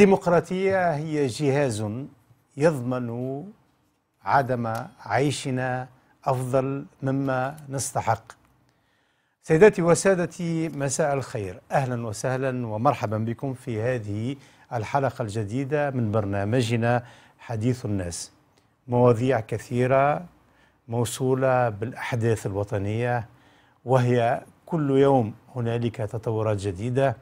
الديمقراطية هي جهاز يضمن عدم عيشنا أفضل مما نستحق سيداتي وسادتي مساء الخير أهلا وسهلا ومرحبا بكم في هذه الحلقة الجديدة من برنامجنا حديث الناس مواضيع كثيرة موصولة بالأحداث الوطنية وهي كل يوم هنالك تطورات جديدة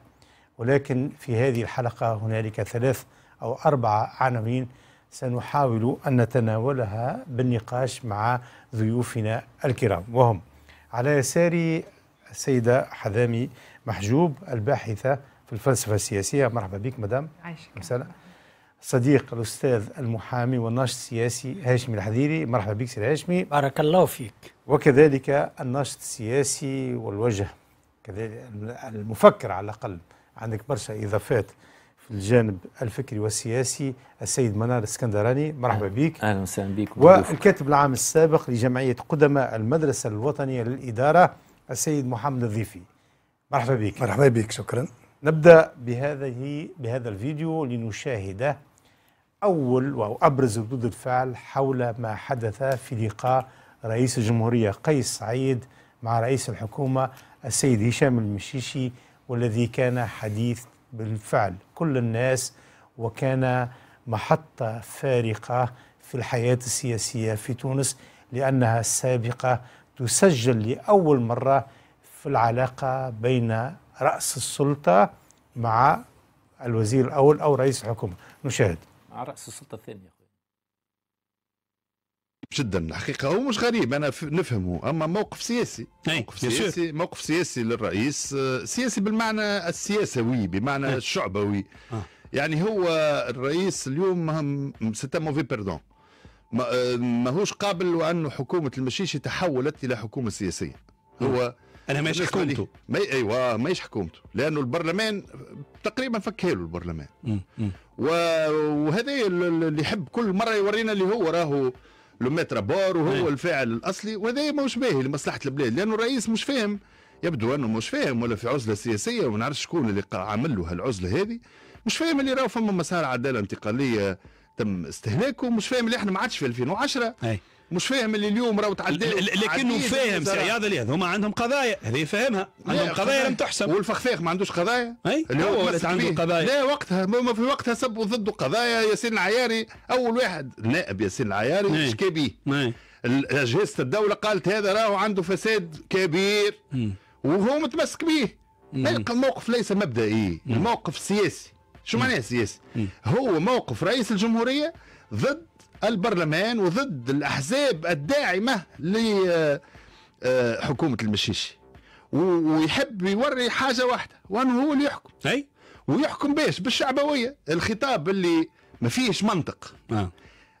ولكن في هذه الحلقة هنالك ثلاث أو أربعة عناوين سنحاول أن نتناولها بالنقاش مع ضيوفنا الكرام وهم على يساري السيدة حذامي محجوب الباحثة في الفلسفة السياسية مرحبا بك مدام عايشك صديق الأستاذ المحامي والناشط السياسي هاشمي الحذيري مرحبا بك سيد هاشمي بارك الله فيك وكذلك الناشط السياسي والوجه كذلك المفكر على الأقل عندك برشا اضافات في الجانب الفكري والسياسي السيد منار السكندراني مرحبا بك اهلا وسهلا بك والكاتب العام السابق لجمعيه قدماء المدرسه الوطنيه للاداره السيد محمد الضيفي مرحبا بك مرحبا بك شكرا نبدا بهذه بهذا الفيديو لنشاهد اول وابرز ردود الفعل حول ما حدث في لقاء رئيس الجمهوريه قيس سعيد مع رئيس الحكومه السيد هشام المشيشي والذي كان حديث بالفعل كل الناس وكان محطة فارقة في الحياة السياسية في تونس لأنها السابقة تسجل لأول مرة في العلاقة بين رأس السلطة مع الوزير الأول أو رئيس الحكومة نشاهد مع رأس السلطة الثانية جدا حقيقه هو مش غريب انا نفهمه اما موقف سياسي موقف سياسي موقف سياسي للرئيس آه، سياسي بالمعنى السياسوي بمعنى الشعبوي آه. يعني هو الرئيس اليوم سيتا موفي بيردون آه، ماهوش قابل وانه حكومه المشيشي تحولت الى حكومه سياسيه هو انا ماهيش حكومته ما ايوه ماهيش حكومته لانه البرلمان تقريبا فكاله البرلمان وهذا اللي يحب كل مره يورينا اللي هو راهو لو متر بور وهو أيه. الفاعل الاصلي وهذا ماهوش باهي لمصلحه البلاد لانه الرئيس مش فاهم يبدو انه مش فاهم ولا في عزله سياسيه وما نعرفش شكون اللي عمل له هالعزله هذه مش فاهم اللي راهو فما مسار عداله انتقاليه تم استهلاكه مش فاهم اللي احنا ما عادش في 2010 أي. مش فاهم اللي اليوم راهو تعدي لكنه فاهم عياض اللي هما عندهم قضايا هذه فاهمها عندهم قضايا لم تحسم والفخفاخ ما عندوش قضايا اي اللي هو ولات عنده قضايا لا وقتها ما في وقتها سبوا ضده قضايا ياسين العياري اول واحد نائب ياسين العياري نعم. شكي بيه نعم. اجهزه الدوله قالت هذا راهو عنده فساد كبير وهو متمسك به الموقف ليس مبدئي الموقف سياسي شو معناه سياسي هو موقف رئيس الجمهوريه ضد البرلمان وضد الأحزاب الداعمة لحكومة آه، آه، المشيشي ويحب يوري حاجة واحدة وأنه هو اللي يحكم أي ويحكم باش بالشعبوية الخطاب اللي ما فيهش منطق آه.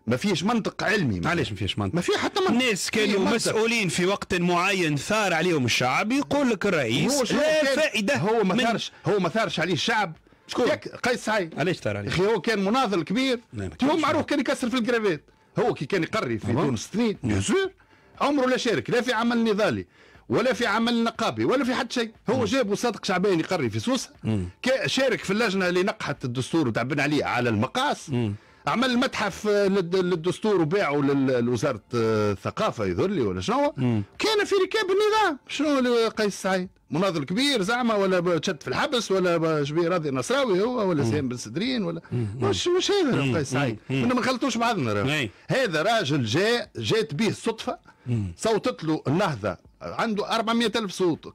ما فيش منطق علمي علاش ما فيش منطق ما في حتى منطق الناس كانوا مسؤولين في وقت معين ثار عليهم الشعب يقول لك الرئيس لا فائده هو ما ثارش هو ما ثارش عليه الشعب شكون قيس سعيد علاش يا اخي هو كان مناضل كبير هو معروف كان يكسر في الكرافات هو كي كان يقري في تونس اثنين عمره لا شارك لا في عمل نضالي ولا في عمل نقابي ولا في حد شيء هو جاب صادق شعبان يقري في سوسه شارك في اللجنه اللي نقحت الدستور وتعبنا عليه على المقاس مم. عمل متحف للدستور وباعه لوزاره الثقافه يظهر لي ولا شنو كان في ركاب النظام شنو قيس سعيد مناضل كبير زعما ولا شد في الحبس ولا راضي النصراوي هو ولا سهام بن سدرين ولا مش مش هذا قيس سعيد كنا ما نخلطوش بعضنا هذا راجل جاء جات به الصدفه صوتت له النهضه عنده 400 ألف صوت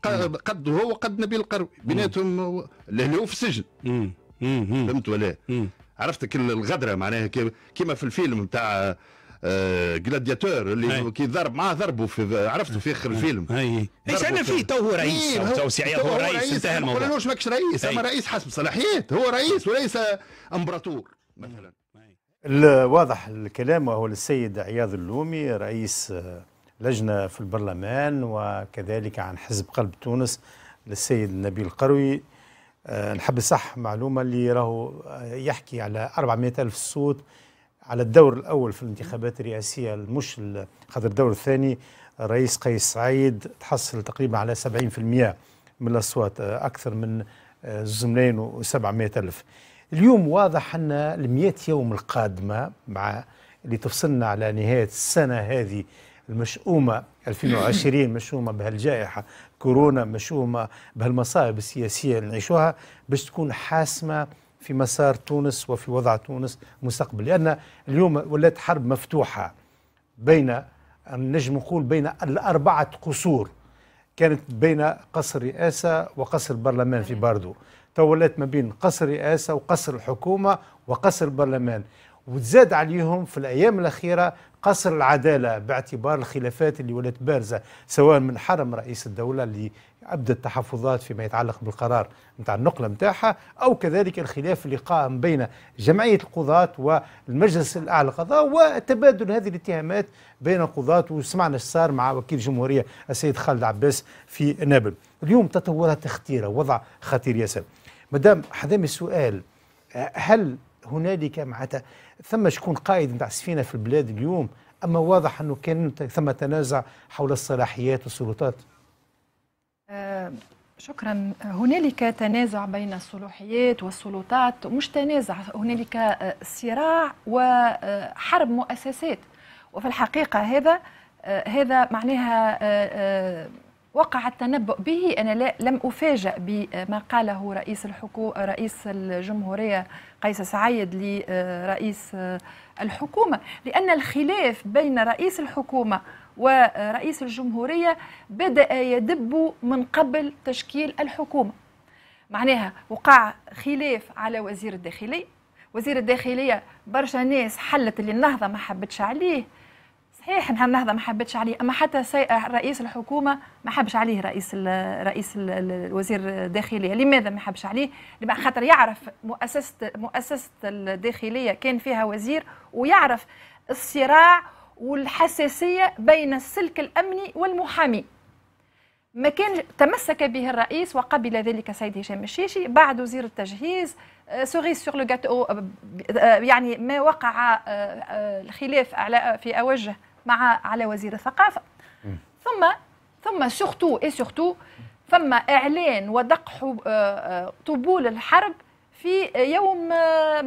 قد هو قد نبيل القروي بيناتهم اللي هو في السجن فهمت ولا عرفت الغدره معناها كيما في الفيلم نتاع جلادياتور آه، اللي كي ضرب معاه ضربه في عرفته في اخر الفيلم اي انا فيه تو هو رئيس إيه، تو سي هو رئيس انتهى الموضوع ما قلناش ماكش رئيس اما رئيس حسب صلاحيات هو رئيس وليس امبراطور مثلا الواضح الكلام وهو للسيد عياض اللومي رئيس آه، لجنة في البرلمان وكذلك عن حزب قلب تونس للسيد نبيل القروي آه، نحب صح معلومة اللي راهو يحكي على 400 ألف صوت على الدور الأول في الانتخابات الرئاسية مش خاطر الدور الثاني الرئيس قيس سعيد تحصل تقريبا على 70% من الأصوات آه، أكثر من الزملين آه، 700 ألف اليوم واضح أن ال يوم القادمة مع اللي تفصلنا على نهاية السنة هذه المشؤومة 2020 مشؤومة بهالجائحة كورونا مشؤومة بهالمصائب السياسية اللي نعيشوها باش تكون حاسمة في مسار تونس وفي وضع تونس مستقبل لأن اليوم ولات حرب مفتوحة بين نجم نقول بين الأربعة قصور كانت بين قصر رئاسة وقصر برلمان في باردو تولت ما بين قصر رئاسة وقصر الحكومة وقصر البرلمان وتزاد عليهم في الأيام الأخيرة قصر العدالة باعتبار الخلافات اللي ولات بارزة سواء من حرم رئيس الدولة اللي ابدى تحفظات فيما يتعلق بالقرار نتاع النقله نتاعها او كذلك الخلاف اللي قام بين جمعيه القضاه والمجلس الاعلى للقضاء وتبادل هذه الاتهامات بين القضاه وسمعنا ايش صار مع وكيل الجمهوريه السيد خالد عباس في نابل اليوم تطورات خطيره وضع خطير ياسر مدام حدام السؤال هل هنالك معناتها ثم شكون قائد نتاع السفينه في البلاد اليوم اما واضح انه كان ثم تنازع حول الصلاحيات والسلطات آه، شكرا هنالك تنازع بين الصلوحيات والسلطات مش تنازع هنالك آه، صراع وحرب آه، مؤسسات وفي الحقيقه هذا هذا معناها وقع التنبؤ به انا لا لم افاجئ بما قاله رئيس الحكومه رئيس الجمهوريه قيس سعيد لرئيس الحكومه لان الخلاف بين رئيس الحكومه ورئيس الجمهورية بدأ يدب من قبل تشكيل الحكومة معناها وقع خلاف على وزير الداخلية وزير الداخلية برشا ناس حلت اللي النهضة ما حبتش عليه صحيح انها النهضه ما حبتش عليه اما حتى رئيس الحكومه ما حبش عليه رئيس الـ رئيس الـ وزير الداخليه لماذا ما حبش عليه لما خاطر يعرف مؤسسه مؤسسه الداخليه كان فيها وزير ويعرف الصراع والحساسية بين السلك الأمني والمحامي ما كان تمسك به الرئيس وقبل ذلك سيد هشام الشيشي بعد وزير التجهيز سوريس سور لو يعني ما وقع آه، آه، الخلاف على في اوجه مع على وزير الثقافه ثم ثم سورتو اي سورتو ثم اعلان ودق آه، طبول الحرب في يوم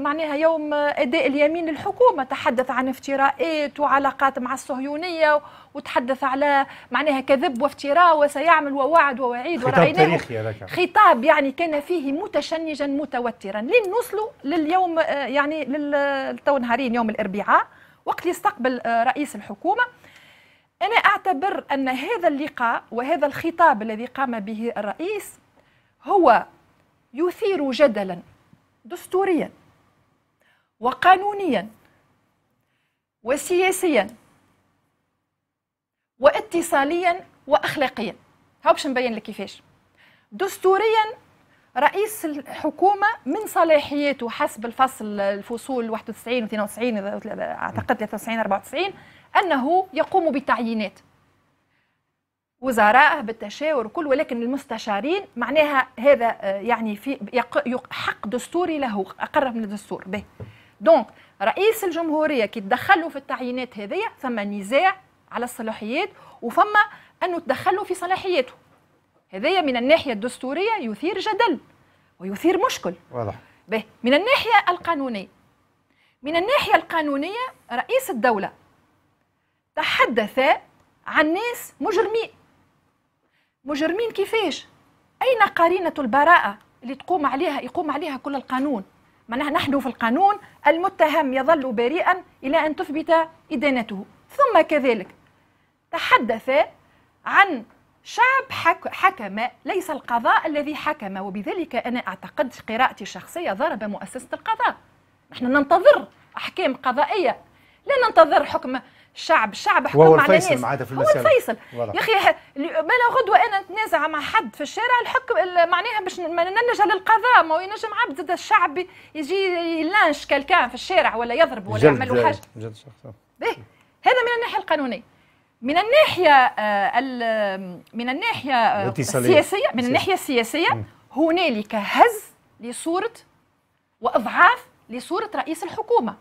معناها يوم اداء اليمين للحكومه تحدث عن افتراءات وعلاقات مع الصهيونيه وتحدث على معناها كذب وافتراء وسيعمل ووعد ووعيد خطاب تاريخي هذاك خطاب يعني كان فيه متشنجا متوترا لين نوصلوا لليوم يعني للتو نهارين يوم الاربعاء وقت يستقبل آه، رئيس الحكومه انا اعتبر ان هذا اللقاء وهذا الخطاب الذي قام به الرئيس هو يثير جدلا دستوريا وقانونيا وسياسيا واتصاليا واخلاقيا هاو باش نبين لك كيفاش دستوريا رئيس الحكومة من صلاحياته حسب الفصل الفصول 91 و 92 اعتقد 93 94 انه يقوم بتعيينات وزراء بالتشاور وكل ولكن المستشارين معناها هذا آه، يعني في حق دستوري له اقرب من الدستور به دونك رئيس الجمهوريه كي تدخلوا في التعيينات هذيا ثم نزاع على الصلاحيات وفما انه تدخلوا في صلاحياته هذه من الناحيه الدستوريه يثير جدل ويثير مشكل واضح به من الناحيه القانونيه من الناحيه القانونيه رئيس الدوله تحدث عن ناس مجرمين مجرمين كيفاش أين قرينة البراءة اللي تقوم عليها يقوم عليها كل القانون معناها نحن في القانون المتهم يظل بريئا إلى أن تثبت إدانته ثم كذلك تحدث عن شعب حك... حكم ليس القضاء الذي حكم وبذلك أنا أعتقد قراءتي الشخصية ضرب مؤسسة القضاء نحن ننتظر أحكام قضائية لا ننتظر حكم شعب شعب حكم على الناس هو الفيصل يا اخي ما لا غدوه انا نتنازع مع حد في الشارع الحكم معناها باش نلجا للقضاء ما هو ينجم عبد الشعب يجي يلانش كالكان في الشارع ولا يضرب ولا يعمل حاجه جلد إيه، هذا من الناحيه القانونيه من الناحيه آه، من الناحيه آه، السياسيه من الناحيه السياسيه هنالك هز لصوره واضعاف لصوره رئيس الحكومه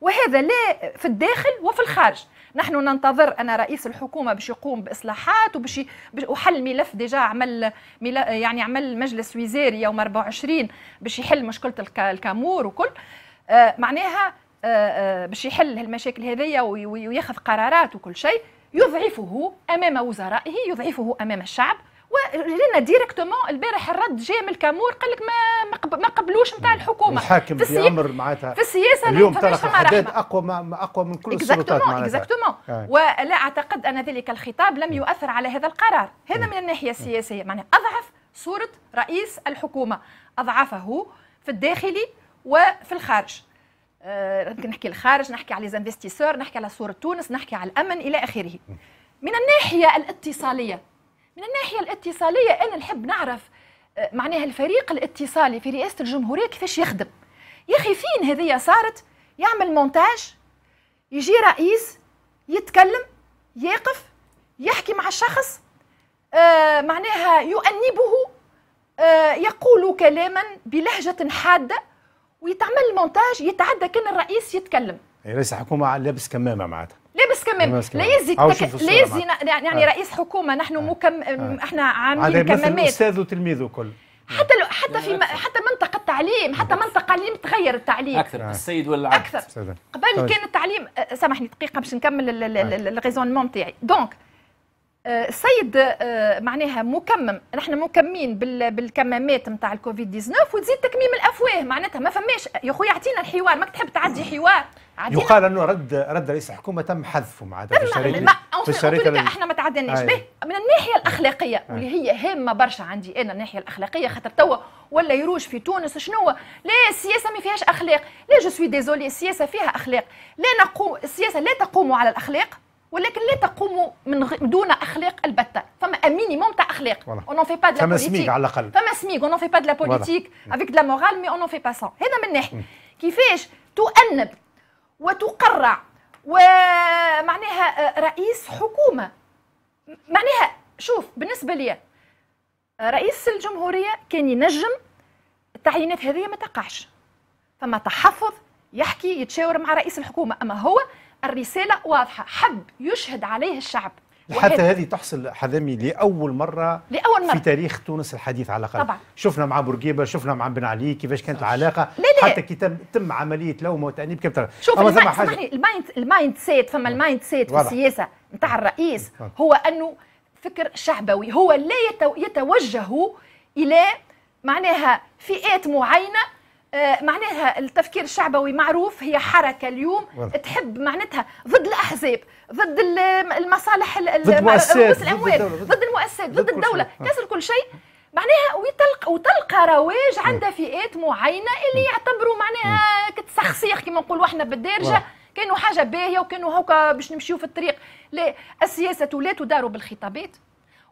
وهذا لا في الداخل وفي الخارج نحن ننتظر أن رئيس الحكومة باش يقوم بإصلاحات وباش وحل ملف ديجا عمل يعني عمل مجلس وزاري يوم 24 باش يحل مشكلة الكامور وكل آه معناها آه, آه، باش يحل المشاكل هذيا وياخذ قرارات وكل شيء يضعفه امام وزرائه يضعفه امام الشعب ولينا ديريكتومون البارح الرد جاي من الكامور قال لك ما ما قبلوش نتاع الحكومه الحاكم في, امر معناتها في السياسه اليوم طرح حداد اقوى ما اقوى من كل السلطات معناتها اكزاكتومون آه. ولا اعتقد ان ذلك الخطاب لم يؤثر على هذا القرار هذا من الناحيه السياسيه معناها اضعف صوره رئيس الحكومه اضعفه في الداخلي وفي الخارج أه نحكي الخارج نحكي على ليزانفستيسور نحكي على صوره تونس نحكي على الامن الى اخره من الناحيه الاتصاليه من الناحيه الاتصاليه انا نحب نعرف آه، معناها الفريق الاتصالي في رئاسه الجمهوريه كيفاش يخدم يا اخي فين هذه صارت يعمل مونتاج يجي رئيس يتكلم يقف يحكي مع الشخص آه معناها يؤنبه آه يقول كلاما بلهجه حاده ويتعمل مونتاج يتعدى كان الرئيس يتكلم إيه، رئيس الحكومه لابس كمامه معناتها لابس بس كمان لا يزي لا يزي يعني-, يعني آه. رئيس حكومه نحن آه. مكم آه. احنا عاملين كمامات الاستاذ وتلميذه كل حتى لو حتى في م... حتى منطقه التعليم حتى منطقه اللي تغير التعليم اكثر آه. السيد ولا اكثر قبل طيب. كان التعليم آه، سامحني دقيقه باش نكمل الريزونمون طيب. تاعي دونك آه، السيد آه، معناها مكمم نحن مكمين بالكمامات نتاع الكوفيد 19 وتزيد تكميم الافواه معناتها ما فماش يا خويا اعطينا الحوار ماك تحب تعدي حوار يقال انه رد رد رئيس الحكومه تم حذفه معناتها في الشركه ما في الشركه احنا ما تعديناش به آه. من الناحيه الاخلاقيه واللي هي هامه برشا عندي انا الناحيه الاخلاقيه خاطر توا ولا يروج في تونس شنو لا السياسه ما فيهاش اخلاق لا جو سوي ديزولي السياسه فيها اخلاق لا نقوم السياسه لا تقوم على الاخلاق ولكن لا تقوم من غ... دون اخلاق البته فما مينيموم تاع اخلاق اون نون في با دو سميك على الاقل فما سميك اون في با دو بوليتيك افيك دو مورال مي اون في با سون هذا من ناحيه كيفاش تؤنب وتقرع ومعناها رئيس حكومه معناها شوف بالنسبه لي رئيس الجمهوريه كان ينجم التعيينات هذه ما تقعش فما تحفظ يحكي يتشاور مع رئيس الحكومه اما هو الرسالة واضحة حب يشهد عليه الشعب حتى هذه تحصل حذامي لأول مرة لأول مرة في تاريخ تونس الحديث على الأقل طبعا شفنا مع بورقيبة شفنا مع بن علي كيفاش كانت العلاقة لا لا. حتى كي تم, تم عملية لوم وتأنيب كيف ترى شوف المايند المايند المايند سيت فما نعم. المايند سيت في السياسة نتاع الرئيس نعم. هو أنه فكر شعبوي هو لا يتوجه إلى معناها فئات معينة آه، معناها التفكير الشعبوي معروف هي حركه اليوم ورد. تحب معناتها ضد الاحزاب ضد المصالح ضد رؤوس الاموال ضد المؤسسات ضد, الدوله كسر كل شيء معناها وتلقى وتلقى رواج عندها فئات معينه اللي يعتبروا معناها كتسخسيخ كما نقولوا احنا بالدارجه كانوا حاجه باهيه وكانوا هكا باش نمشيو في الطريق لا السياسه تولات وداروا بالخطابات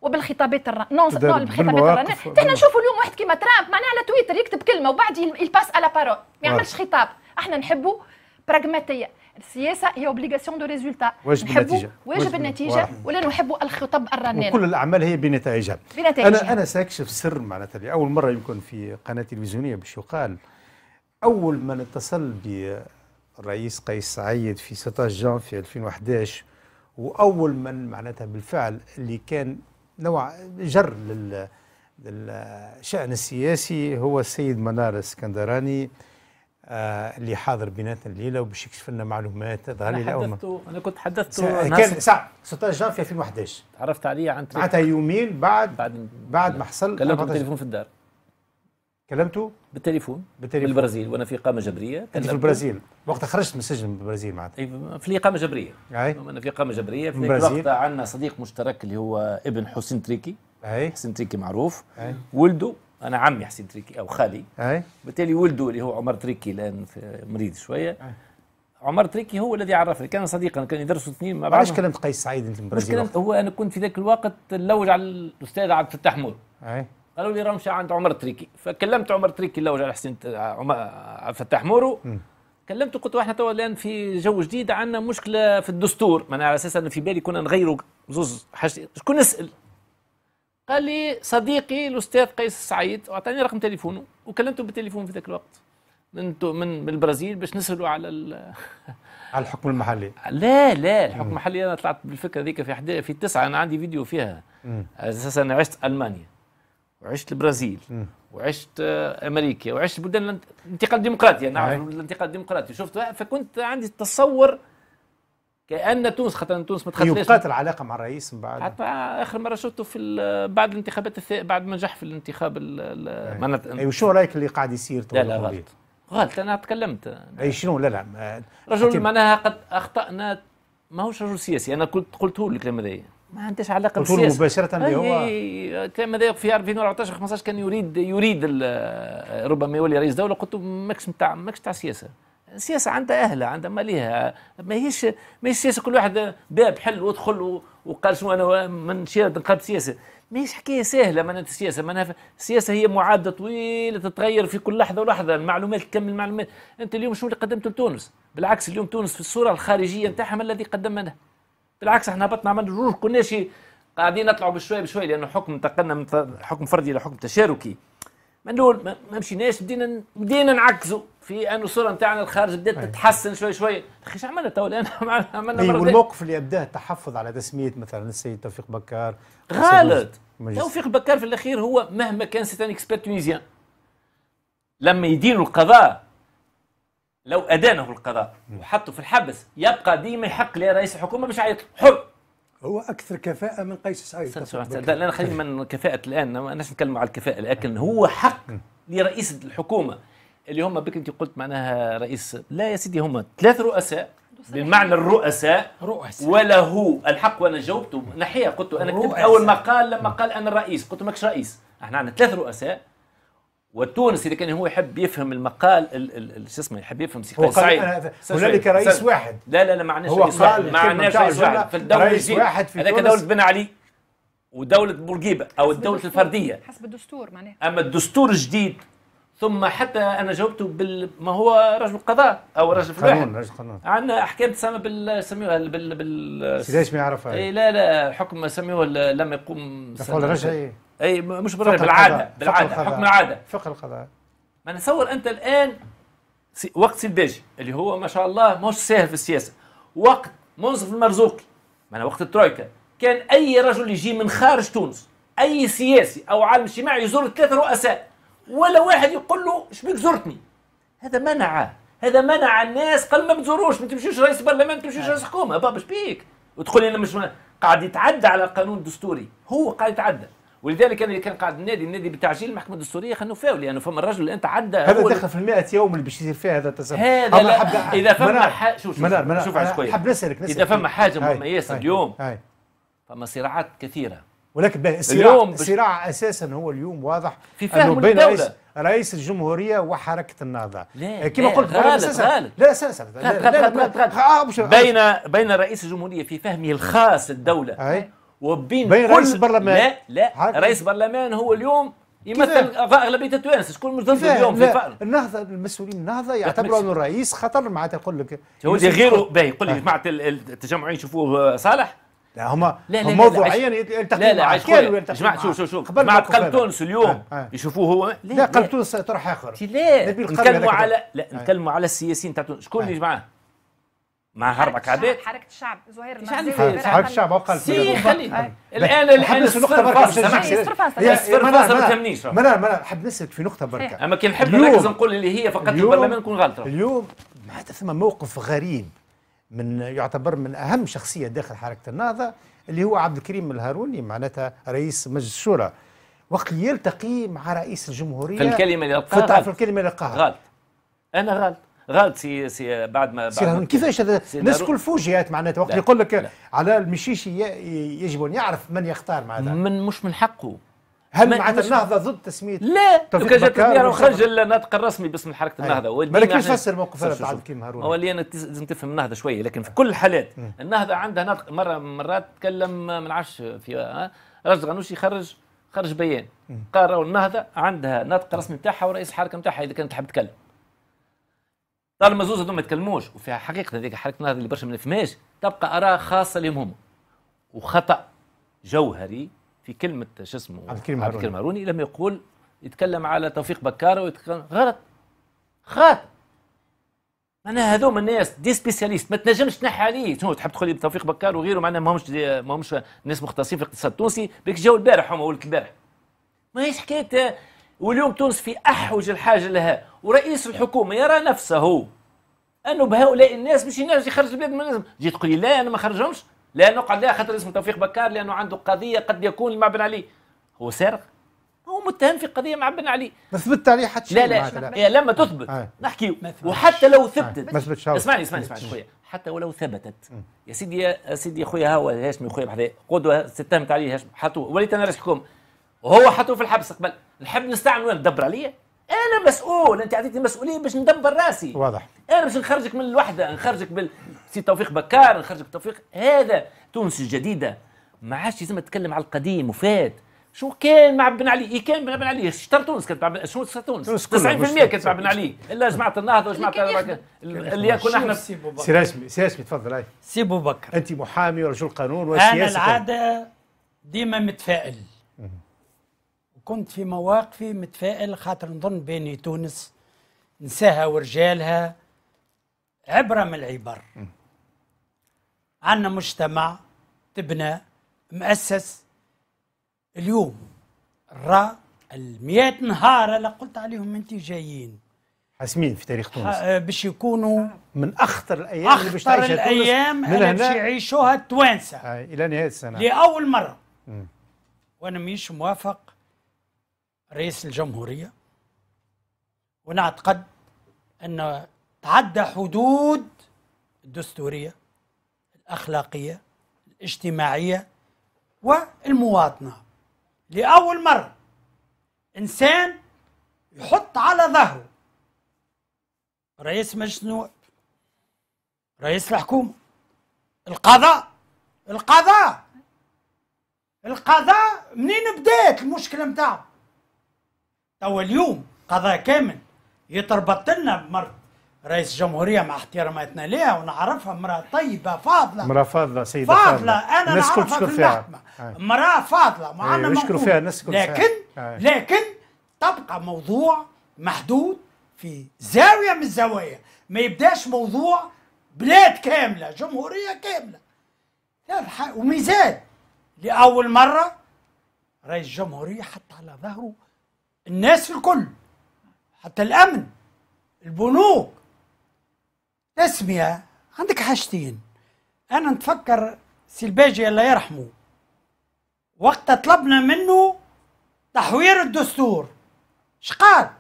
وبالخطابات الر... نون نون بالخطابات الرنان احنا نشوفوا اليوم واحد كيما ترامب معناها على تويتر يكتب كلمه وبعد يلباس على بارول ما يعملش خطاب احنا نحبوا براغماتيه السياسه هي اوبليغاسيون دو ريزولتا واجب النتيجه واجب النتيجه ولا نحبوا الخطب الرنان كل الاعمال هي بنتائجها بنتائجها انا انا ساكشف سر معناتها لاول مره يمكن في قناه تلفزيونيه باش يقال اول ما نتصل بالرئيس قيس سعيد في 16 في 2011 واول من معناتها بالفعل اللي كان نوع جر لل السياسي هو السيد منار الاسكندراني آه، اللي حاضر بيناتنا الليله وباش يكشف لنا معلومات ظهر لي الاول انا كنت حدثت كان ساعه 16 جانفي 2011 تعرفت عليه عن طريق معناتها يومين بعد بعد, بعد ما حصل كلمته بالتليفون في الدار كلمته بالتليفون بالتليفون بالبرازيل وانا في اقامه جبريه انت في البرازيل وقتها خرجت من السجن بالبرازيل معناتها في اقامه جبريه اي انا في اقامه جبريه في وقتها عندنا صديق مشترك اللي هو ابن حسين تريكي اي حسين تريكي معروف أي. ولده انا عمي حسين تريكي او خالي اي بالتالي ولده اللي هو عمر تريكي الان مريض شويه أي. عمر تريكي هو الذي عرفني كان صديقا كان يدرسوا اثنين مع بعض علاش كلمت قيس سعيد انت من البرازيل هو انا كنت في ذاك الوقت نلوج على الاستاذ عبد الفتاح مور أي. قالوا لي راه مشى عند عمر تريكي فكلمت عمر تريكي الله يجعل حسين آه، عبد الفتاح آه، مورو كلمته قلت له احنا توا الان في جو جديد عندنا مشكله في الدستور ما انا على اساس انه في بالي كنا نغيروا زوز حاجتين شكون نسال؟ قال لي صديقي الاستاذ قيس السعيد واعطاني رقم تليفونه وكلمته بالتليفون في ذاك الوقت من من البرازيل باش نسالوا على على الحكم المحلي لا لا الحكم المحلي انا طلعت بالفكره ذيك في في التسعه انا عندي فيديو فيها اساسا انا عشت المانيا وعشت البرازيل م. وعشت آه، امريكا وعشت بلدان الانتقال الديمقراطي انا يعني اعرف الانتقال الديمقراطي شفت فكنت عندي تصور كان تونس خاطر تونس ما تخليش يبقات العلاقه مع الرئيس من بعد حتى اخر مره شفته في بعد الانتخابات بعد ما نجح في الانتخاب اي وشو رايك اللي قاعد يصير لا لا غلط غلط انا تكلمت اي شنو لا لا رجل معناها قد اخطانا ماهوش رجل سياسي انا قلت قلته لك الكلام هذايا ما عندهاش علاقه بالسياسه مباشره اللي هو كان ماذا في 2014 15 كان يريد يريد ربما يولي رئيس دوله قلت له ماكش نتاع ماكش تاع سياسه السياسه عندها اهلها عندها ماليها ماهيش ماهيش سياسه كل واحد باب حل وادخل وقال شنو انا من شيرة نقاد سياسه ماهيش حكايه سهله معناتها السياسه معناها السياسه هي معادله طويله تتغير في كل لحظه ولحظه المعلومات تكمل المعلومات انت اليوم شنو اللي قدمته لتونس بالعكس اليوم تونس في الصوره الخارجيه نتاعها ما الذي قدمناه بالعكس احنا هبطنا عملنا جوج كناش قاعدين نطلعوا بشويه بشويه لانه حكم انتقلنا من حكم فردي الى حكم تشاركي من الاول ما مشيناش بدينا بدينا نعكزوا في انه الصوره نتاعنا الخارج بدات تتحسن شوي شوي اخي شو عملنا تو الان عملنا مرة والموقف اللي ابداه التحفظ على تسميه مثلا السيد توفيق بكار غلط توفيق بكار في الاخير هو مهما كان سيتان اكسبيرت تونيزيان لما يدينوا القضاء لو أدانه القضاء وحطه في الحبس يبقى ديما يحق لرئيس الحكومة باش يعيط حر هو اكثر كفاءه من قيس سعيد لا خلينا من كفاءه الان ما ناش على الكفاءه لكن هو حق لرئيس الحكومه اللي هم بك انت قلت معناها رئيس لا يا سيدي هم ثلاث رؤساء بالمعنى الرؤساء رؤساء وله الحق وانا جاوبته نحيه قلت انا كتبت اول ما قال لما قال انا الرئيس قلت ماكش رئيس احنا عندنا ثلاث رؤساء والتونسي اذا كان هو يحب يفهم المقال شو اسمه يحب يفهم سيقاي سعيد هنالك رئيس واحد لا لا لا معناش رئيس واحد معناش رئيس واحد في الدوله رئيس واحد في هذاك دوله بن علي ودوله بورقيبه او الدوله الفرديه حسب الدستور معناها اما الدستور الجديد ثم حتى انا جاوبته بال ما هو رجل قضاء او رجل فلاح قانون رجل قانون عندنا احكام تسمى بال سميوها بال بال ما يعرفها اي لا لا حكم سميوه لم يقوم تقول رجعي اي مش بالرجل بالعاده القضاء. بالعاده حكم العاده فقه القضاء ما نصور انت الان وقت سيداجي اللي هو ما شاء الله مش ساهل في السياسه وقت منصف المرزوقي معناها وقت الترويكا كان اي رجل يجي من خارج تونس اي سياسي او عالم اجتماعي يزور ثلاثه رؤساء ولا واحد يقول له شبيك زرتني هذا منعه هذا منع الناس قال ما بتزوروش ما تمشيوش رئيس برلمان ما تمشيوش رئيس حكومه بابا شبيك وتقول انا مش قاعد يتعدى على القانون الدستوري هو قاعد يتعدى ولذلك انا اللي كان قاعد النادي النادي بتعجيل المحكمه الدستوريه خلنا فاول لانه يعني فما الرجل اللي انت عدى هذا دخل في ال 100 يوم اللي باش يصير فيها هذا التسبب هذا لا حب اذا فما ح... شوف شوف منار منار شوف نسالك اذا فما حاجه مهمه ياسر اليوم هاي. فما صراعات كثيره ولكن الصراع اليوم الصراع اساسا هو اليوم واضح في فهم أنه بين رئيس, رئيس الجمهوريه وحركه النهضه آه، كما قلت غالب أساساً غالب لا اساسا آه، بين بين رئيس الجمهوريه في فهمه الخاص الدوله أي. وبين بين رئيس البرلمان لا لا رئيس البرلمان هو اليوم يمثل اغلبيه التوانسه شكون مش ضد اليوم في الفقر النهضه المسؤولين النهضه يعتبروا انه الرئيس خطر معناتها يقول لك غيره باهي يقول لك آه. جماعه التجمعين يشوفوه صالح لا هما لا لا موضوعيا يلتقوا لا لا كانوا يلتقوا جماعة شوف شوف شوف مع قلب تونس اليوم آه. آه. يشوفوه هو لا, لا قلب تونس طرح اخر لا نتكلموا على لا آه. نتكلموا على السياسيين تاع تونس شكون اللي جماعه؟ مع اربع كعبات حركه الشعب زهير المغزي حركه الشعب او قلب تونس خلي الان الان نقطة برك صفر ما تهمنيش ما انا ما حب نسلك في نقطه بركة اما كي نحب نركز نقول اللي هي فقط البرلمان نكون غلطه اليوم معناتها ثم موقف غريب من يعتبر من اهم شخصيه داخل حركه النهضه اللي هو عبد الكريم الهاروني معناتها رئيس مجلس الشورى وقت يلتقي مع رئيس الجمهوريه في الكلمه اللي القاها في الكلمه اللي القاها غلط انا غلط غلط سي سي بعد ما بعد ما كيفاش هذا الناس الكل فوجئت معناتها وقت يقول لك على المشيشي يجب ان يعرف من يختار معناتها من مش من حقه هل معناتها النهضه ضد تسميه لا لو كان جات المياه خرج الناطق الرسمي باسم حركه أيوة. النهضه ما لكيش فسر موقف هذا بعد كيما هارون هو اللي انا لازم تفهم النهضه شويه لكن في كل الحالات النهضه عندها ناطق مره مرات تكلم ما نعرفش في رجل غنوشي خرج خرج بيان قال راهو النهضه عندها ناطق رسمي نتاعها ورئيس الحركه نتاعها اذا كانت تحب تتكلم طالما زوز هذوما ما يتكلموش وفيها حقيقه هذيك حركه النهضه اللي برشا ما نفهمهاش تبقى اراء خاصه لهم هما وخطا جوهري في كلمه شو اسمه عبد الكريم عبد الكريم هاروني يقول يتكلم على توفيق بكاره ويتكلم غلط غلط معناها هذوما الناس دي سبيسياليست ما تنجمش تنحي عليه شنو تحب تقول لي بتوفيق بكار وغيره معناها ماهمش ماهمش ناس مختصين في الاقتصاد التونسي بك جاو البارح هما ولك البارح ماهيش حكايه واليوم تونس في احوج الحاجه لها ورئيس الحكومه يرى نفسه انه بهؤلاء الناس مش ينجم يخرج البلاد من لازم جيت تقول لي لا انا ما خرجهمش لانه قال لا خاطر اسمه توفيق بكار لانه عنده قضيه قد يكون مع بن علي هو سارق هو متهم في قضيه مع بن علي ما ثبت عليه حتى شيء لا لا, هي إيه، لما تثبت آه. نحكي وحتى لو ثبتت ما آه. ثبتش اسمعني اسمعني اسمعني خويا حتى ولو ثبتت يا سيدي يا سيدي خويا هاو هاشمي خويا بحذا قدوه اتهمت عليه هاشمي حطوه وليت انا رشحكم وهو حطوه في الحبس قبل نحب نستعمل وين دبر عليا انا مسؤول انت عطيتني مسؤوليه باش ندبر راسي واضح انا باش نخرجك من الوحده نخرجك بال سي توفيق بكار نخرجك توفيق هذا تونس الجديده ما عادش لازم تتكلم على القديم وفات شو كان مع بن علي إيه كان مع بن علي شطر تونس كانت مع شو شطر تونس 90% كانت مع بن علي الا جماعه النهضه وجماعه اللي كنا احنا سي راشمي سي راشمي تفضل سي بو بكر انت محامي ورجل قانون وسياسي انا العاده ديما متفائل كنت في مواقفي متفائل خاطر نظن باني تونس نساها ورجالها عبره من العبر عندنا مجتمع تبنى مؤسس اليوم را المئات نهار اللي قلت عليهم انت جايين حاسمين في تاريخ تونس آه، باش يكونوا من اخطر الايام اللي باش تعيشها الايام من اللي باش يعيشوها التوانسه آه، الى نهايه السنه لاول مره مم. وانا مش موافق رئيس الجمهورية ونعتقد أن تعدى حدود الدستورية الأخلاقية الاجتماعية والمواطنة لأول مرة إنسان يحط على ظهره رئيس مجلس النواب رئيس الحكومة القضاء القضاء القضاء منين بدات المشكلة متاعه توا اليوم قضاء كامل يتربط لنا بمرت رئيس الجمهورية مع احتراماتنا لها ونعرفها امرأة طيبة فاضلة امرأة فاضلة سيدة فاضلة, فاضلة. أنا نعرفها في اللحمة امرأة فاضلة معنا نشكر فيها نشكر لكن فيها. لكن تبقى موضوع محدود في زاوية من الزوايا ما يبداش موضوع بلاد كاملة جمهورية كاملة وميزان لأول مرة رئيس الجمهورية حط على ظهره الناس الكل حتى الأمن البنوك تسمية عندك حاجتين أنا نتفكر الباجي الله يرحمه وقت طلبنا منه تحوير الدستور اش قال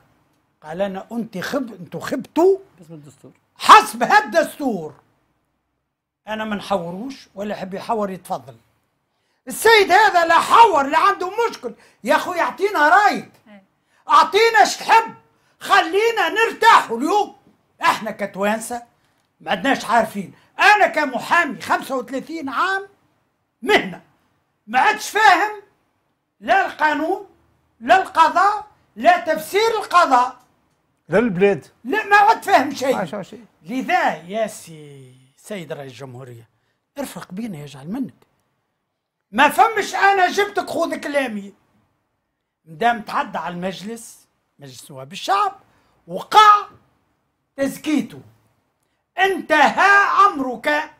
قال أنا أنت خب انتو خبتوا حسب الدستور حسب هالدستور أنا ما نحوروش ولا يحب يحور يتفضل السيد هذا لا حور لا عنده مشكل يا أخو يعطينا رايك إيه. اعطينا اش تحب خلينا نرتاح اليوم احنا كتوانسه ما عدناش عارفين انا كمحامي 35 عام مهنه ما عادش فاهم لا القانون لا القضاء لا تفسير القضاء لا البلاد لا ما عاد فاهم شيء لذا يا سي سيد رئيس الجمهوريه ارفق بينا يجعل منك ما فمش انا جبتك خذ كلامي مدام تعدى على المجلس مجلس نواب الشعب وقع تزكيته انتهى عمرك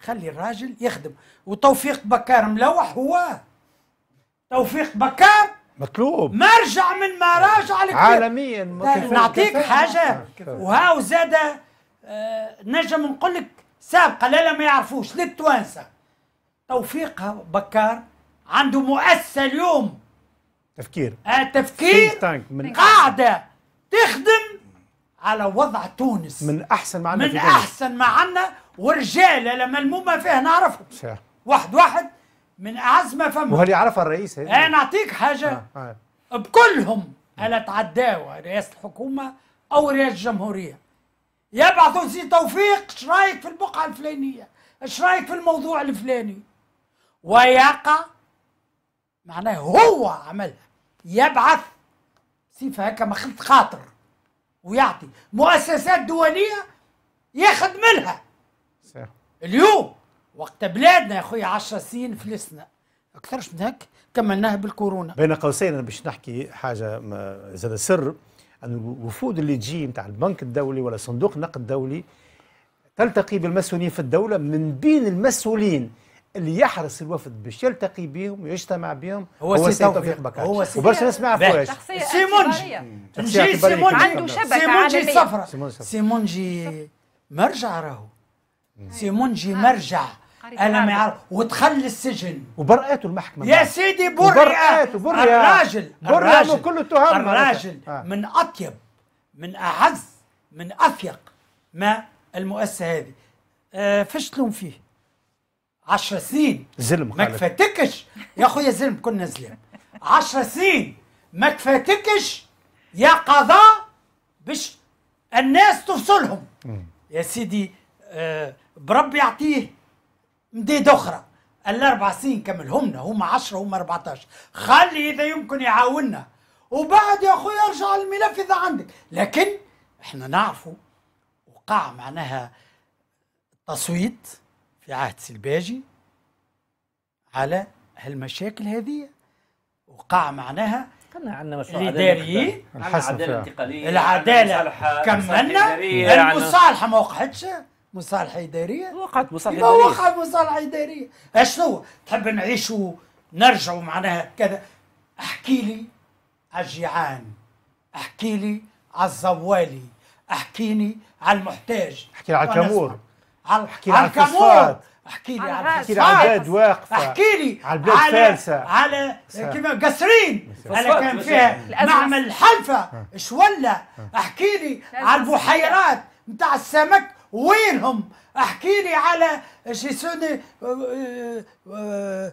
خلي الراجل يخدم وتوفيق بكار ملوح هو توفيق بكار مطلوب مرجع من مراجع الكبير عالميا نعطيك حاجه وهاو زاد آه نجم نقول لك سابقه لا لا ما يعرفوش للتوانسه توفيق بكار عنده مؤسسه اليوم تفكير التفكير آه، من قاعده تخدم على وضع تونس من احسن ما عندنا من احسن ما عندنا ورجال لما المومه فيه نعرفهم صح واحد واحد من اعز ما فما وهل يعرفها الرئيس هي إيه. انا نعطيك حاجه آه. آه. بكلهم الا تعداوا رئاسه الحكومه او رئاسه الجمهوريه يبعثوا سي توفيق ايش رايك في البقعه الفلانيه ايش رايك في الموضوع الفلاني ويقع معناه هو عملها يبعث صفة هكا ما خاطر ويعطي مؤسسات دولية ياخذ منها اليوم وقت بلادنا يا خويا 10 سنين فلسنا اكثرش من هيك كملناها بالكورونا بين قوسين انا باش نحكي حاجه زاد سر ان الوفود اللي تجي نتاع البنك الدولي ولا صندوق النقد الدولي تلتقي بالمسؤولين في الدوله من بين المسؤولين اللي يحرص الوفد باش يلتقي بهم ويجتمع بهم هو, هو سي توفيق بكر هو سي وبرشا نسمع فواش سيمونجي سيمونجي عنده شبكه سيمونجي صفرا سيمونجي مرجع راهو سيمونجي مرجع انا ما يعرف ودخل للسجن وبرأته المحكمه يا سيدي برئه برئه الراجل برئه كله كل التهم الراجل آه. من اطيب من اعز من افيق ما المؤسسه هذه آه، فشلوا فيه 10 سنين زلم ما كفاتكش يا خويا زلم كنا زلم 10 سنين ما كفاتكش يا قضاء باش الناس تفصلهم يا سيدي آه بربي يعطيه مديد اخرى الاربع سنين كملهم هما 10 هما 14 خلي اذا يمكن يعاوننا وبعد يا خويا ارجع الملف اذا عندك لكن احنا نعرفوا وقع معناها تصويت في عهد سلباجي على هالمشاكل هذه وقع معناها كنا عندنا مشروع الاداريين العداله الانتقاليه العداله كملنا المصالحه يعني يعني ما وقعتش مصالحه اداريه وقعت مصالحه اداريه وقعت مصالحه اداريه اشنو تحب نعيشوا نرجعوا معناها كذا احكي لي على الجيعان احكي لي على الزوالي احكيني على المحتاج احكي على الكامور على لي على الكامور احكي لي على احكي لي على البلاد واقفه احكي لي على البلاد فالسه على كيما قصرين انا كان فيها معمل الحلفه ولا احكي لي على البحيرات نتاع السمك وينهم احكي لي على شيسوني آه، آه،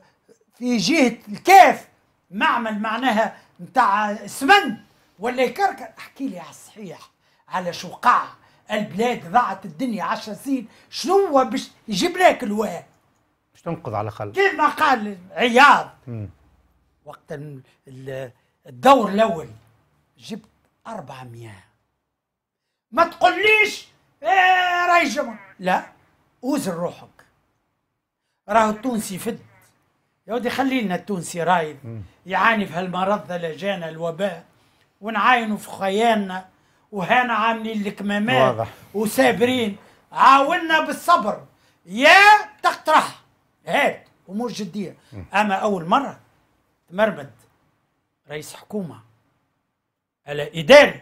في جهه الكاف معمل معناها نتاع سمن ولا يكركر احكي لي على الصحيح على شو وقع البلاد ضاعت الدنيا 10 سنين شنو هو باش يجيب لك الواء باش تنقذ على كيف كما قال عياض مم. وقت الدور الاول جبت 400 ما تقوليش ايه راهي لا وزن روحك راه التونسي فد يا ودي خلي لنا التونسي رايد يعاني في هالمرض ذا لجانا الوباء ونعاينوا في خيالنا وهنا عاملين الكمامات واضح. وسابرين عاونا بالصبر يا تقترح هاد امور جديه اما اول مره تمرمد رئيس حكومه على اداري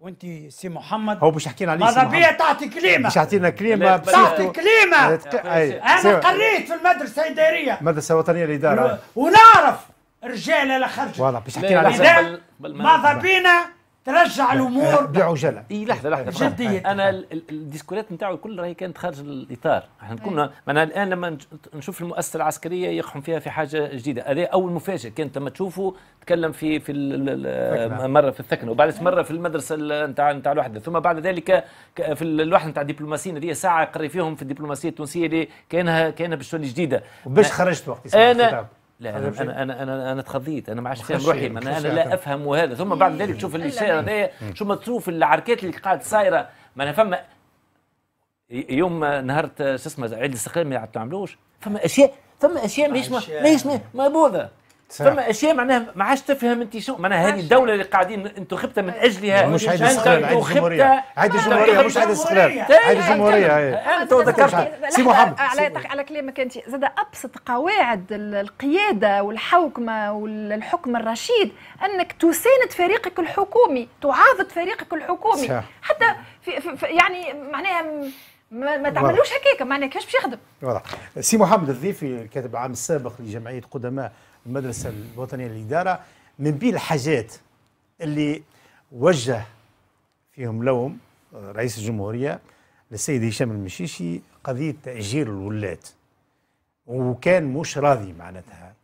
وانت سي محمد هو باش حكينا عليه ماذا بيا تعطي كلمه باش يعطينا كلمه تعطي كلمه انا قريت في المدرسه الاداريه المدرسه الوطنيه للاداره ونعرف رجال على خرج واضح باش حكينا عليه ماذا بينا ترجع الامور بعجله اي لحظه لحظه جدية انا الديسكورات نتاعو الكل راهي كانت خارج الاطار احنا كنا معنا الان لما نشوف المؤسسه العسكريه يقحم فيها في حاجه جديده هذا اول مفاجاه كانت لما تشوفه تكلم في في مره في الثكنه وبعد مره في المدرسه نتاع نتاع الوحده ثم بعد ذلك في الوحده نتاع الدبلوماسيين هذه ساعه قري فيهم في الدبلوماسيه التونسيه اللي كانها كانها بالشغل جديده وباش خرجت وقت انا لا انا انا انا انا, أنا تخضيت انا ما عادش فاهم روحي انا, أنا لا افهم وهذا ثم بعد ذلك تشوف اللي صاير هذايا إيه، ما تشوف العركات اللي قاعد صايره ما انا فما يوم نهار شو اسمه عيد الاستقلال ما تعملوش فما اشياء فما اشياء ماهيش ماهيش موضوعه فما اشياء معناها ما عادش تفهم انت شو معناها هذه الدوله اللي قاعدين انتخبتها من اجلها مش عيد استقلال عيد جمهوريه عيد جمهوريه مش عيد استقلال عيد جمهوريه انت ذكرت سي محمد على على كلامك انت زاد ابسط قواعد القياده والحوكمه والحكم الرشيد انك تساند فريقك الحكومي تعاضد فريقك الحكومي صح. حتى في, في, يعني معناها ما, تعملوش هكاك معناها كيفاش باش يخدم واضح سي محمد الضيفي الكاتب العام السابق لجمعيه قدماء المدرسه الوطنيه للاداره من بين الحاجات اللي وجه فيهم لوم آه، رئيس الجمهوريه للسيد هشام المشيشي قضيه تاجير الولات وكان مش راضي معناتها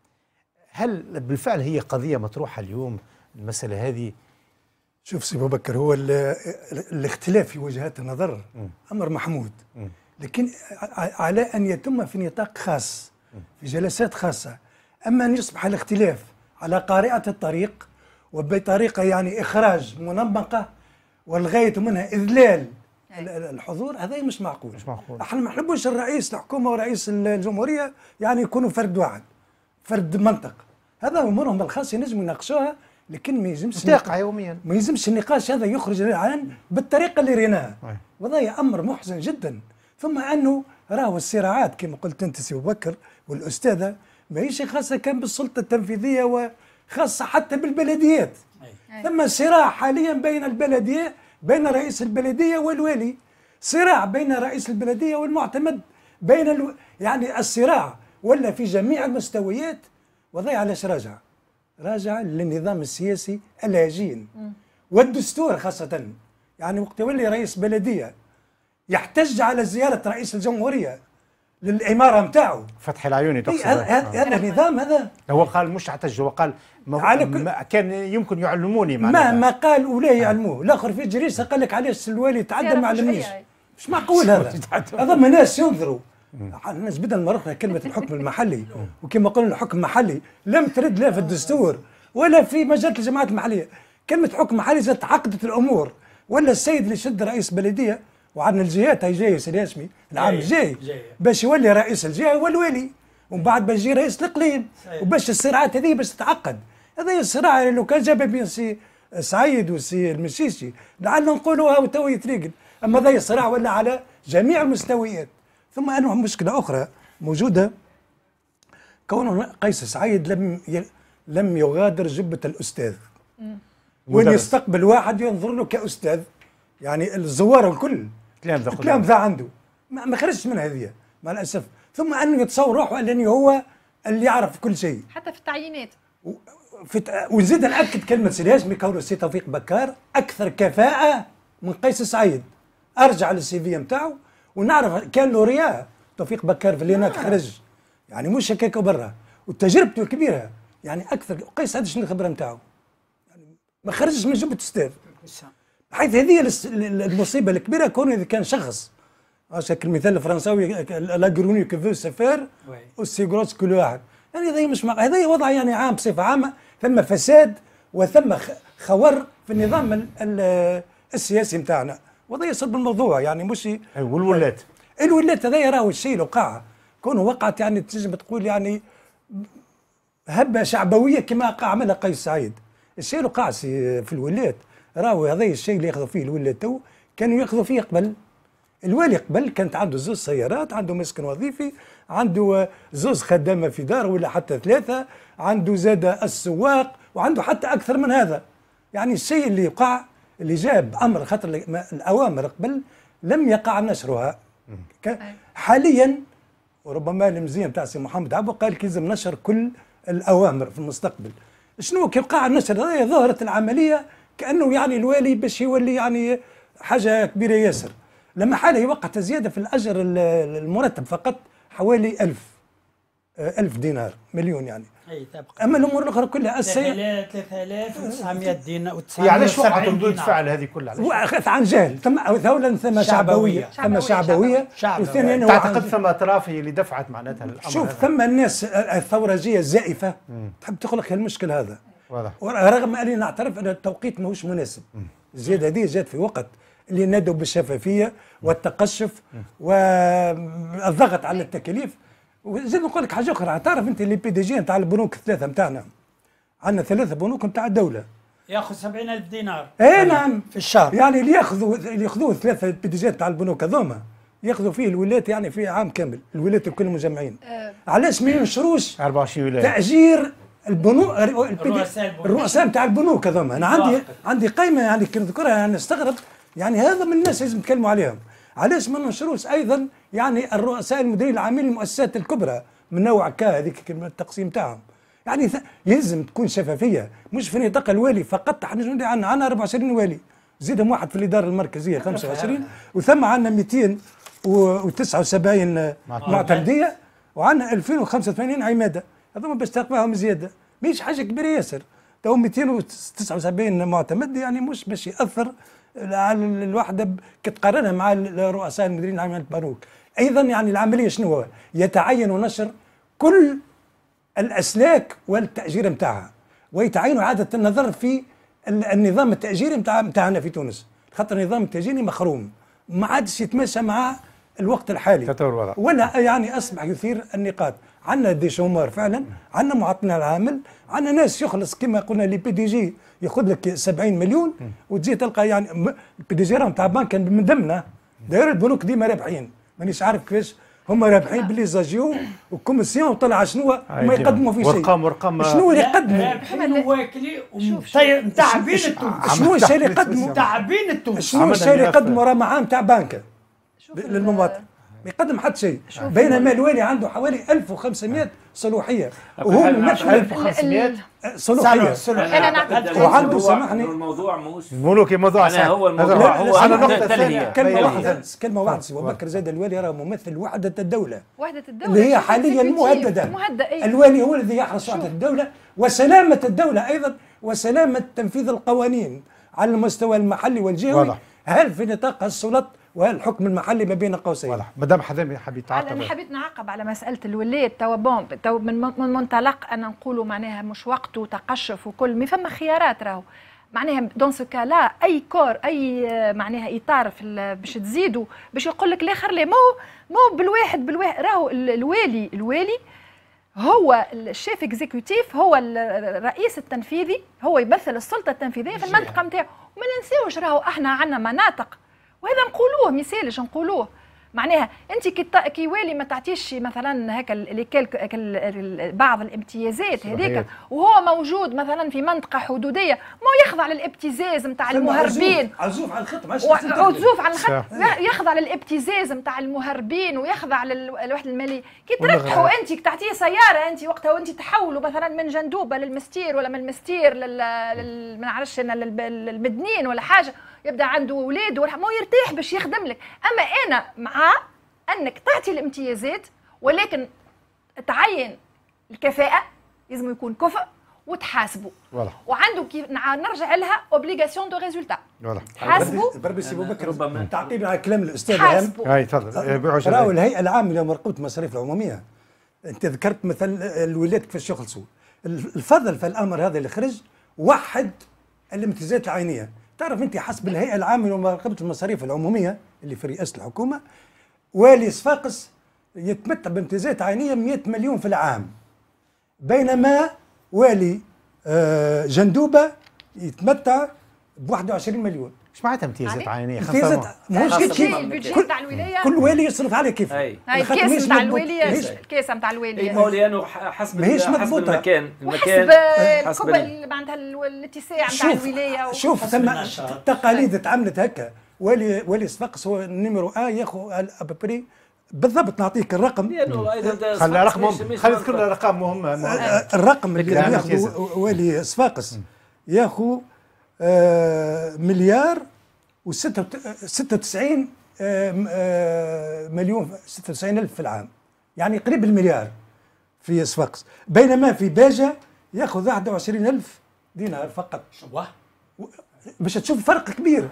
هل بالفعل هي قضيه مطروحه اليوم المساله هذه شوف سي ابو بكر هو الاختلاف في وجهات النظر امر محمود لكن على ان يتم في نطاق خاص في جلسات خاصه أما أن يصبح الاختلاف على قارئة الطريق وبطريقة يعني إخراج منمقة والغاية منها إذلال الحضور هذا مش معقول مش معقول احنا ما نحبوش الرئيس الحكومه ورئيس الجمهوريه يعني يكونوا فرد واحد فرد منطق هذا امورهم الخاصه ينجموا يناقشوها لكن ما يلزمش تقع يوميا ما يلزمش النقاش هذا يخرج للعلن بالطريقه اللي ريناها وهذا امر محزن جدا ثم انه راهو الصراعات كما قلت انت سي بكر والاستاذه ماهيش خاصه كان بالسلطه التنفيذيه وخاصه حتى بالبلديات ثم صراع حاليا بين البلديه بين رئيس البلديه والوالي صراع بين رئيس البلديه والمعتمد بين الو... يعني الصراع ولا في جميع المستويات وضيع علاش راجع راجع للنظام السياسي الهجين والدستور خاصه يعني وقت يولي رئيس بلديه يحتج على زياره رئيس الجمهوريه للاماره نتاعو فتح العيون تقصد إيه، هذا النظام آه. هذا هو قال مش حتى هو قال ما كان يمكن يعلموني ما ما قال ولا آه. يعلموه الاخر في جريسه قال لك علاش السلوالي تعدى ما علمنيش مش معقول هذا هذا ما ناس ينظروا آه، الناس بدل ما رحنا كلمه الحكم المحلي وكما قلنا الحكم المحلي لم ترد لا في الدستور ولا في مجله الجماعات المحليه كلمه حكم محلي زادت عقدت الامور ولا السيد اللي شد رئيس بلديه وعندنا الجهات هي جايه سي هاشمي العام الجاي باش يولي رئيس الجهه هو الوالي ومن بعد باش يجي رئيس الاقليم وباش الصراعات هذه باش تتعقد هذا الصراع لو كان جاب بين سي سعيد وسي المشيشي لعل نقولوها وتو يتريقل اما هذا الصراع ولا على جميع المستويات ثم انه مشكله اخرى موجوده كون قيس سعيد لم ي... لم يغادر جبه الاستاذ وين يستقبل واحد ينظر له كاستاذ يعني الزوار الكل الكلام ذا الكلام ذا عنده ما خرجش من هذه مع الاسف ثم انه يتصور روحه انني هو اللي يعرف كل شيء حتى في التعيينات في ونزيد ناكد كلمه سي الهاشمي كونه السي توفيق بكار اكثر كفاءه من قيس سعيد ارجع للسي في نتاعو ونعرف كان لوريا توفيق بكار في اليونات آه. خرج يعني مش هكاك برا وتجربته كبيره يعني اكثر قيس شنو الخبره نتاعو يعني ما خرجش من جبهه ستاف حيث هذه المصيبه الكبيره كون اذا كان شخص شكل مثال الفرنساوي لاجروني كفو وسي والسيغروس كل واحد يعني هذا مش هذا وضع يعني عام بصفه عامه ثم فساد وثم خور في النظام السياسي نتاعنا وهذا يصب الموضوع يعني مش والولات الولات هذا راهو الشيء اللي وقع كونه وقعت يعني تنجم تقول يعني هبه شعبويه كما عملها قيس سعيد الشيء اللي وقع في الولات راهو هذا الشيء اللي ياخذوا فيه الولاد تو كانوا ياخذوا فيه قبل الوالي قبل كانت عنده زوز سيارات عنده مسكن وظيفي عنده زوز خدامة في دار ولا حتى ثلاثة عنده زاد السواق وعنده حتى أكثر من هذا يعني الشيء اللي وقع اللي جاب أمر خاطر الأوامر قبل لم يقع نشرها حاليا وربما المزيان تاع سي محمد عبو قال لازم نشر كل الأوامر في المستقبل شنو كي وقع النشر هذا ظهرت العملية كانه يعني الوالي باش يولي يعني حاجه كبيره ياسر لما حاله يوقع زياده في الاجر المرتب فقط حوالي ألف آه، ألف دينار مليون يعني اي تبقى اما الامور الاخرى كلها السيء 3900 دينار يعني علاش وقعت ردود فعل هذه كلها؟ عن جهل ثم اولا ثم شعبويه ثم شعبويه وثانيا تعتقد ثم اطراف هي اللي دفعت معناتها الامر شوف ثم الناس الثورجيه الزائفه تحب تقول لك المشكل هذا واضح رغم اني نعترف ان التوقيت ماهوش مناسب الزياده هذه جات في وقت اللي نادوا بالشفافيه والتقشف والضغط على التكاليف وزيد نقول لك حاجه اخرى تعرف انت اللي بي دي جي نتاع البنوك الثلاثه نتاعنا عندنا ثلاثه بنوك نتاع الدوله ياخذ 70000 دينار اي نعم في الشهر يعني اللي ياخذوا اللي ياخذوه الثلاثه بي دي جي نتاع البنوك هذوما ياخذوا فيه الولايات يعني في عام كامل الولايات الكل مجمعين أه علاش ما ينشروش 24 ولايه تاجير البنوك الرؤساء الرؤساء بتاع البنوك هذوما انا عندي عندي قائمه يعني كي نذكرها يعني استغرب يعني هذا من الناس لازم نتكلموا عليهم علاش ما ننشروش ايضا يعني الرؤساء المديرين العامين للمؤسسات الكبرى من نوع كا هذيك التقسيم تاعهم يعني يلزم تكون شفافيه مش في نطاق الوالي فقط احنا عندنا عندنا 24 والي زيدهم واحد في الاداره المركزيه 25 وثم عندنا 279 معتمديه وعندنا 2085 عماده هذوما باش تقفاهم زياده ماهيش حاجه كبيره ياسر تو 279 معتمد يعني مش باش ياثر على الوحده كتقارنها مع رؤساء المديرين العامين البنوك ايضا يعني العمليه شنو هو يتعين نشر كل الاسلاك والتاجير نتاعها ويتعين اعاده النظر في النظام التاجيري نتاع نتاعنا في تونس خاطر النظام التاجيري مخروم ما عادش يتماشى مع الوقت الحالي تطور ولا يعني اصبح يثير النقاط عندنا دي شومار فعلا عندنا معطلنا العامل عندنا ناس يخلص كما قلنا لي بي دي جي ياخذ لك 70 مليون وتجي تلقى يعني بي دي جي راهم تعبان كان من ضمنه داير البنوك ديما رابحين مانيش عارف كيفاش هما رابحين بلي زاجيو وكوميسيون طلع شنو ما أيوة. يقدموا في شيء وارقام وارقام شنو اللي يقدموا رابحين واكلي ومتعبين التونس شنو الشيء اللي يقدموا متعبين التونس شنو الشيء اللي يقدموا راه معاهم تاع بنك للمواطن ما يقدم حتى شيء بينما الوالي عنده حوالي 1500 صلوحيه وهو مش 1500 صلوحيه صلوحيه وعنده سامحني الموضوع موش ملوكي موضوع أنا هو الموضوع هو انا نقطه ثانيه طيب. كلمه واحده كلمه واحده سي بكر زيد الوالي راه ممثل وحده الدوله وحده الدوله اللي هي حاليا مهدده إيه. الوالي هو الذي يحرص وحده الدوله وسلامه الدوله ايضا وسلامه تنفيذ القوانين على المستوى المحلي والجهوي هل في نطاق السلطه والحكم المحلي ما بين قوسين واضح مدام حذامي حبيت تعقب انا حبيت نعقب على مساله الولايه تو بون تو من منطلق انا نقولوا معناها مش وقت وتقشف وكل ما فما خيارات راهو معناها دون سو لا اي كور اي معناها اطار في باش تزيدوا باش يقول لك الاخر لا مو مو بالواحد بالواحد راهو الوالي الوالي هو الشيف اكزيكوتيف هو الرئيس التنفيذي هو يمثل السلطه التنفيذيه في المنطقه نتاعو وما ننساوش راهو احنا عندنا مناطق وهذا نقولوه مثالش نقولوه معناها انت كي والي ما تعطيش مثلا هكا بعض الامتيازات هذيك وهو موجود مثلا في منطقه حدوديه ما يخضع للابتزاز نتاع المهربين عزوف على الخط ماشي عزوف على الخط يخضع للابتزاز نتاع المهربين ويخضع للوحده المالي كي تربحوا انت تعطيه سياره انت وقتها وانت تحولوا مثلا من جندوبه للمستير ولا من المستير لل ما نعرفش انا للمدنين ولا حاجه يبدا عنده اولاد ورحمه يرتاح باش يخدم لك اما انا مع انك تعطي الامتيازات ولكن تعين الكفاءه لازم يكون كفء وتحاسبوا وعنده كيف نرجع لها اوبليغاسيون دو ريزولتا حاسبوا بربي سي بكر ربما تعقيب على كلام الاستاذ هام اي تفضل أه، إيه، راهو الهيئه العامه لمراقبه المصاريف العموميه انت ذكرت مثلا الولايات كيفاش يخلصوا الفضل في الامر هذا اللي خرج وحد الامتيازات العينيه تعرف انت حسب الهيئه العامه لمراقبه المصاريف العموميه اللي في رئاسه الحكومه والي صفاقس يتمتع بامتيازات عينيه 100 مليون في العام بينما والي آه، جندوبه يتمتع ب 21 مليون مش معناتها امتيازات عينيه امتيازات ماهوش كل شيء البيدجي الولايه كل والي يصرف على كيف اي الكاسه نتاع الوالي الكاسه نتاع الوالي قولي انا حسب حسب المكان المكان حسب معناتها الاتساع نتاع الولايه شوف ثم تقاليد طيب. تعملت هكا والي والي صفاقس هو النيميرو ان ياخو ابري بالضبط نعطيك الرقم خلي رقم خلي ذكرنا الارقام مهمه أه. الرقم اللي ياخذ والي صفاقس ياخذ آه، مليار و96 آه، آه، مليون 96 ألف في العام يعني قريب المليار في صفاقس بينما في باجة ياخذ 21 ألف دينار فقط شبه باش تشوف فرق كبير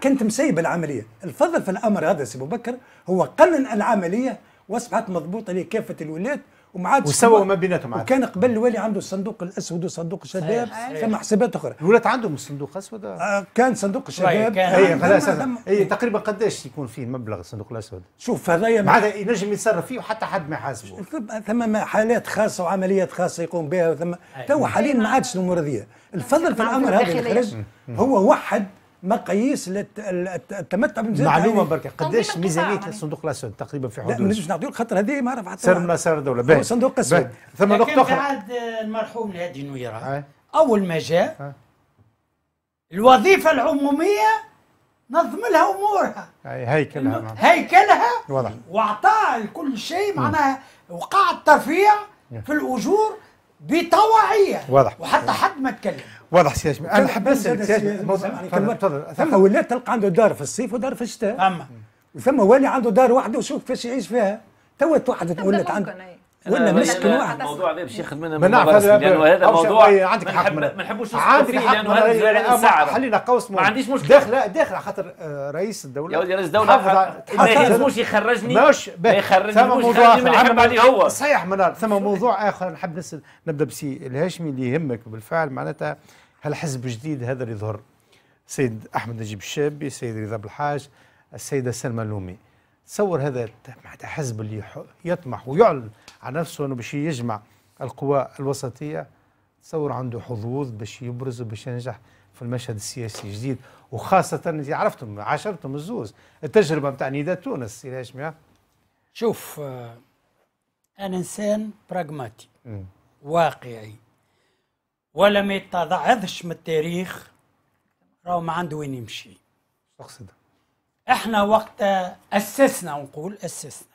كانت مسيبة العملية الفضل في الأمر هذا سي بكر هو قنن العملية واصبحت مضبوطة لكافة الولايات وما عادش وسووا ما بيناتهم وكان قبل الوالي عنده الصندوق الاسود وصندوق الشباب ثم حسابات اخرى الولاد عندهم الصندوق الاسود آه كان صندوق الشباب طيب، اي خلاص اي تقريبا قداش يكون فيه المبلغ الصندوق الاسود شوف هذايا معناتها ينجم يتصرف فيه وحتى حد ما يحاسبه ثم حالات خاصه وعمليات خاصه يقوم بها ثم تو حاليا ما عادش الامور هذه الفضل في الامر هذا هو وحد مقاييس التمتع بميزانيه معلومه برك قداش ميزانيه يعني. الصندوق الاسود تقريبا في حدود لا ما نعطيو خاطر هذه ما رفعت سر من اسرار الدوله باهي صندوق اسود ثم نقطه اخرى عاد المرحوم الهادي نويره آه. اول ما جاء آه. الوظيفه العموميه نظم لها امورها آه، هيكلها نعم. هيكلها واضح واعطاها لكل شيء معناها وقع الترفيع في الاجور بطواعيه واضح وحتى حد ما تكلم واضح سي هاشم انا حبيت نسالك تفضل ثم ولات تلقى عنده دار في الصيف ودار في الشتاء اما وثم والي عنده دار واحده وشوف كيفاش يعيش فيها توت واحد ولات عنده ولا مسك واحد الموضوع هذا باش ياخذ منا من نعرف لانه هذا موضوع طيب. عندك حق ما نحبوش نسكتوا فيه لانه هذا خلينا قوس ما عنديش مشكل داخل على خاطر آه، رئيس الدوله يا ولدي رئيس الدوله ما يلزموش يخرجني مش ما يخرجني موضوع من يحب عليه هو صحيح منال ثم موضوع اخر نحب نسال نبدا بسي الهاشمي اللي يهمك بالفعل معناتها هالحزب الجديد هذا اللي ظهر السيد احمد نجيب الشابي السيد رضا بالحاج السيده سلمى اللومي تصور هذا معناتها حزب اللي يطمح ويعلن على نفسه انه باش يجمع القوى الوسطيه تصور عنده حظوظ باش يبرز وباش ينجح في المشهد السياسي الجديد وخاصه اللي عرفتم عاشرتم الزوز التجربه نتاع نداء تونس سي هاشمي شوف آه، انا انسان براغماتي واقعي ولا ما يتضعضش من التاريخ راهو ما عنده وين يمشي تقصد احنا وقت اسسنا نقول اسسنا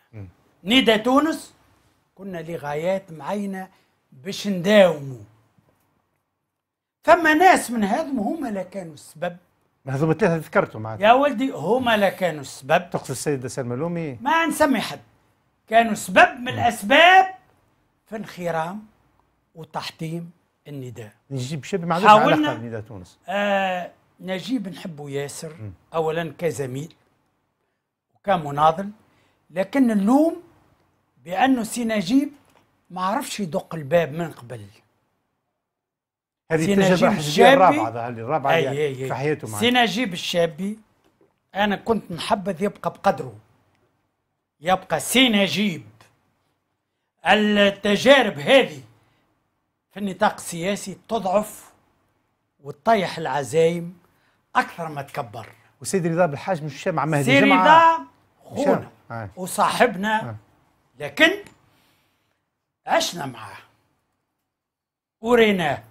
نيدا تونس كنا لغايات معينة باش نداوموا فما ناس من هذم هما اللي كانوا السبب هذوما الثلاثة ذكرتهم معك يا ولدي هما اللي كانوا السبب تقصد السيد سلمى الملومي ما نسمي حد كانوا سبب من الأسباب في انخرام وتحطيم النداء نجيب شبه معلومة حاولنا علاقة بنداء تونس آه نجيب نحبه ياسر م. أولا كزميل وكمناضل لكن اللوم بانه نجيب ما عرفش يدق الباب من قبل هذه التجربه الحزبيه الرابعه الرابعه أي يعني أي أي في حياته معنا نجيب الشابي انا كنت محبذ يبقى بقدره يبقى سي نجيب التجارب هذه في النطاق السياسي تضعف وتطيح العزايم اكثر ما تكبر وسيد رضا بالحاج مش مع مهدي سيد رضا خونا آه. وصاحبنا آه. لكن عشنا معاه وريناه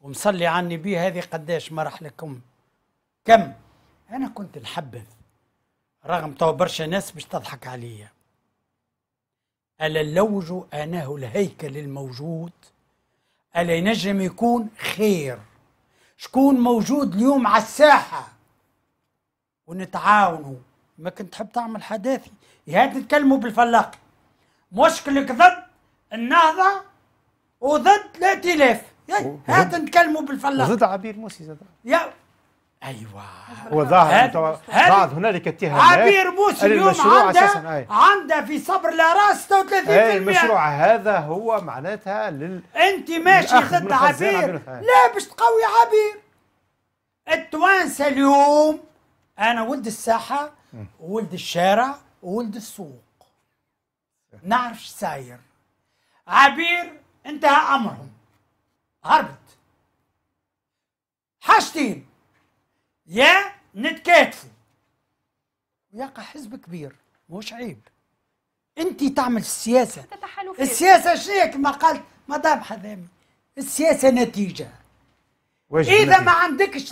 ومصلي على النبي هذه قداش مرح لكم كم انا كنت نحبذ رغم تو برشا ناس باش تضحك عليا الا اللوج اناه الهيكل الموجود الا ينجم يكون خير شكون موجود اليوم على الساحه ونتعاونوا ما كنت تحب تعمل حداثي يهات نتكلموا بالفلاق مشكل ضد النهضه وضد الائتلاف هات نتكلموا بالفلاق ضد عبير موسي زاد يا ايوا وظاهر بعض هنالك اتهامات عبير موسي اليوم عندها عندها في صبر لا راس 36% المشروع هذا هو معناتها لل انت ماشي ضد عبير. عبير لا باش تقوي عبير التوانسه اليوم انا ولد الساحه ولد الشارع ولد السوق نعرف ساير عبير انتهى امرهم هربت حاجتين يا نتكاتفوا يقع حزب كبير مش عيب انت تعمل السياسه السياسه شنو كما قالت مدام حذامي السياسه نتيجه واجب اذا ما عندكش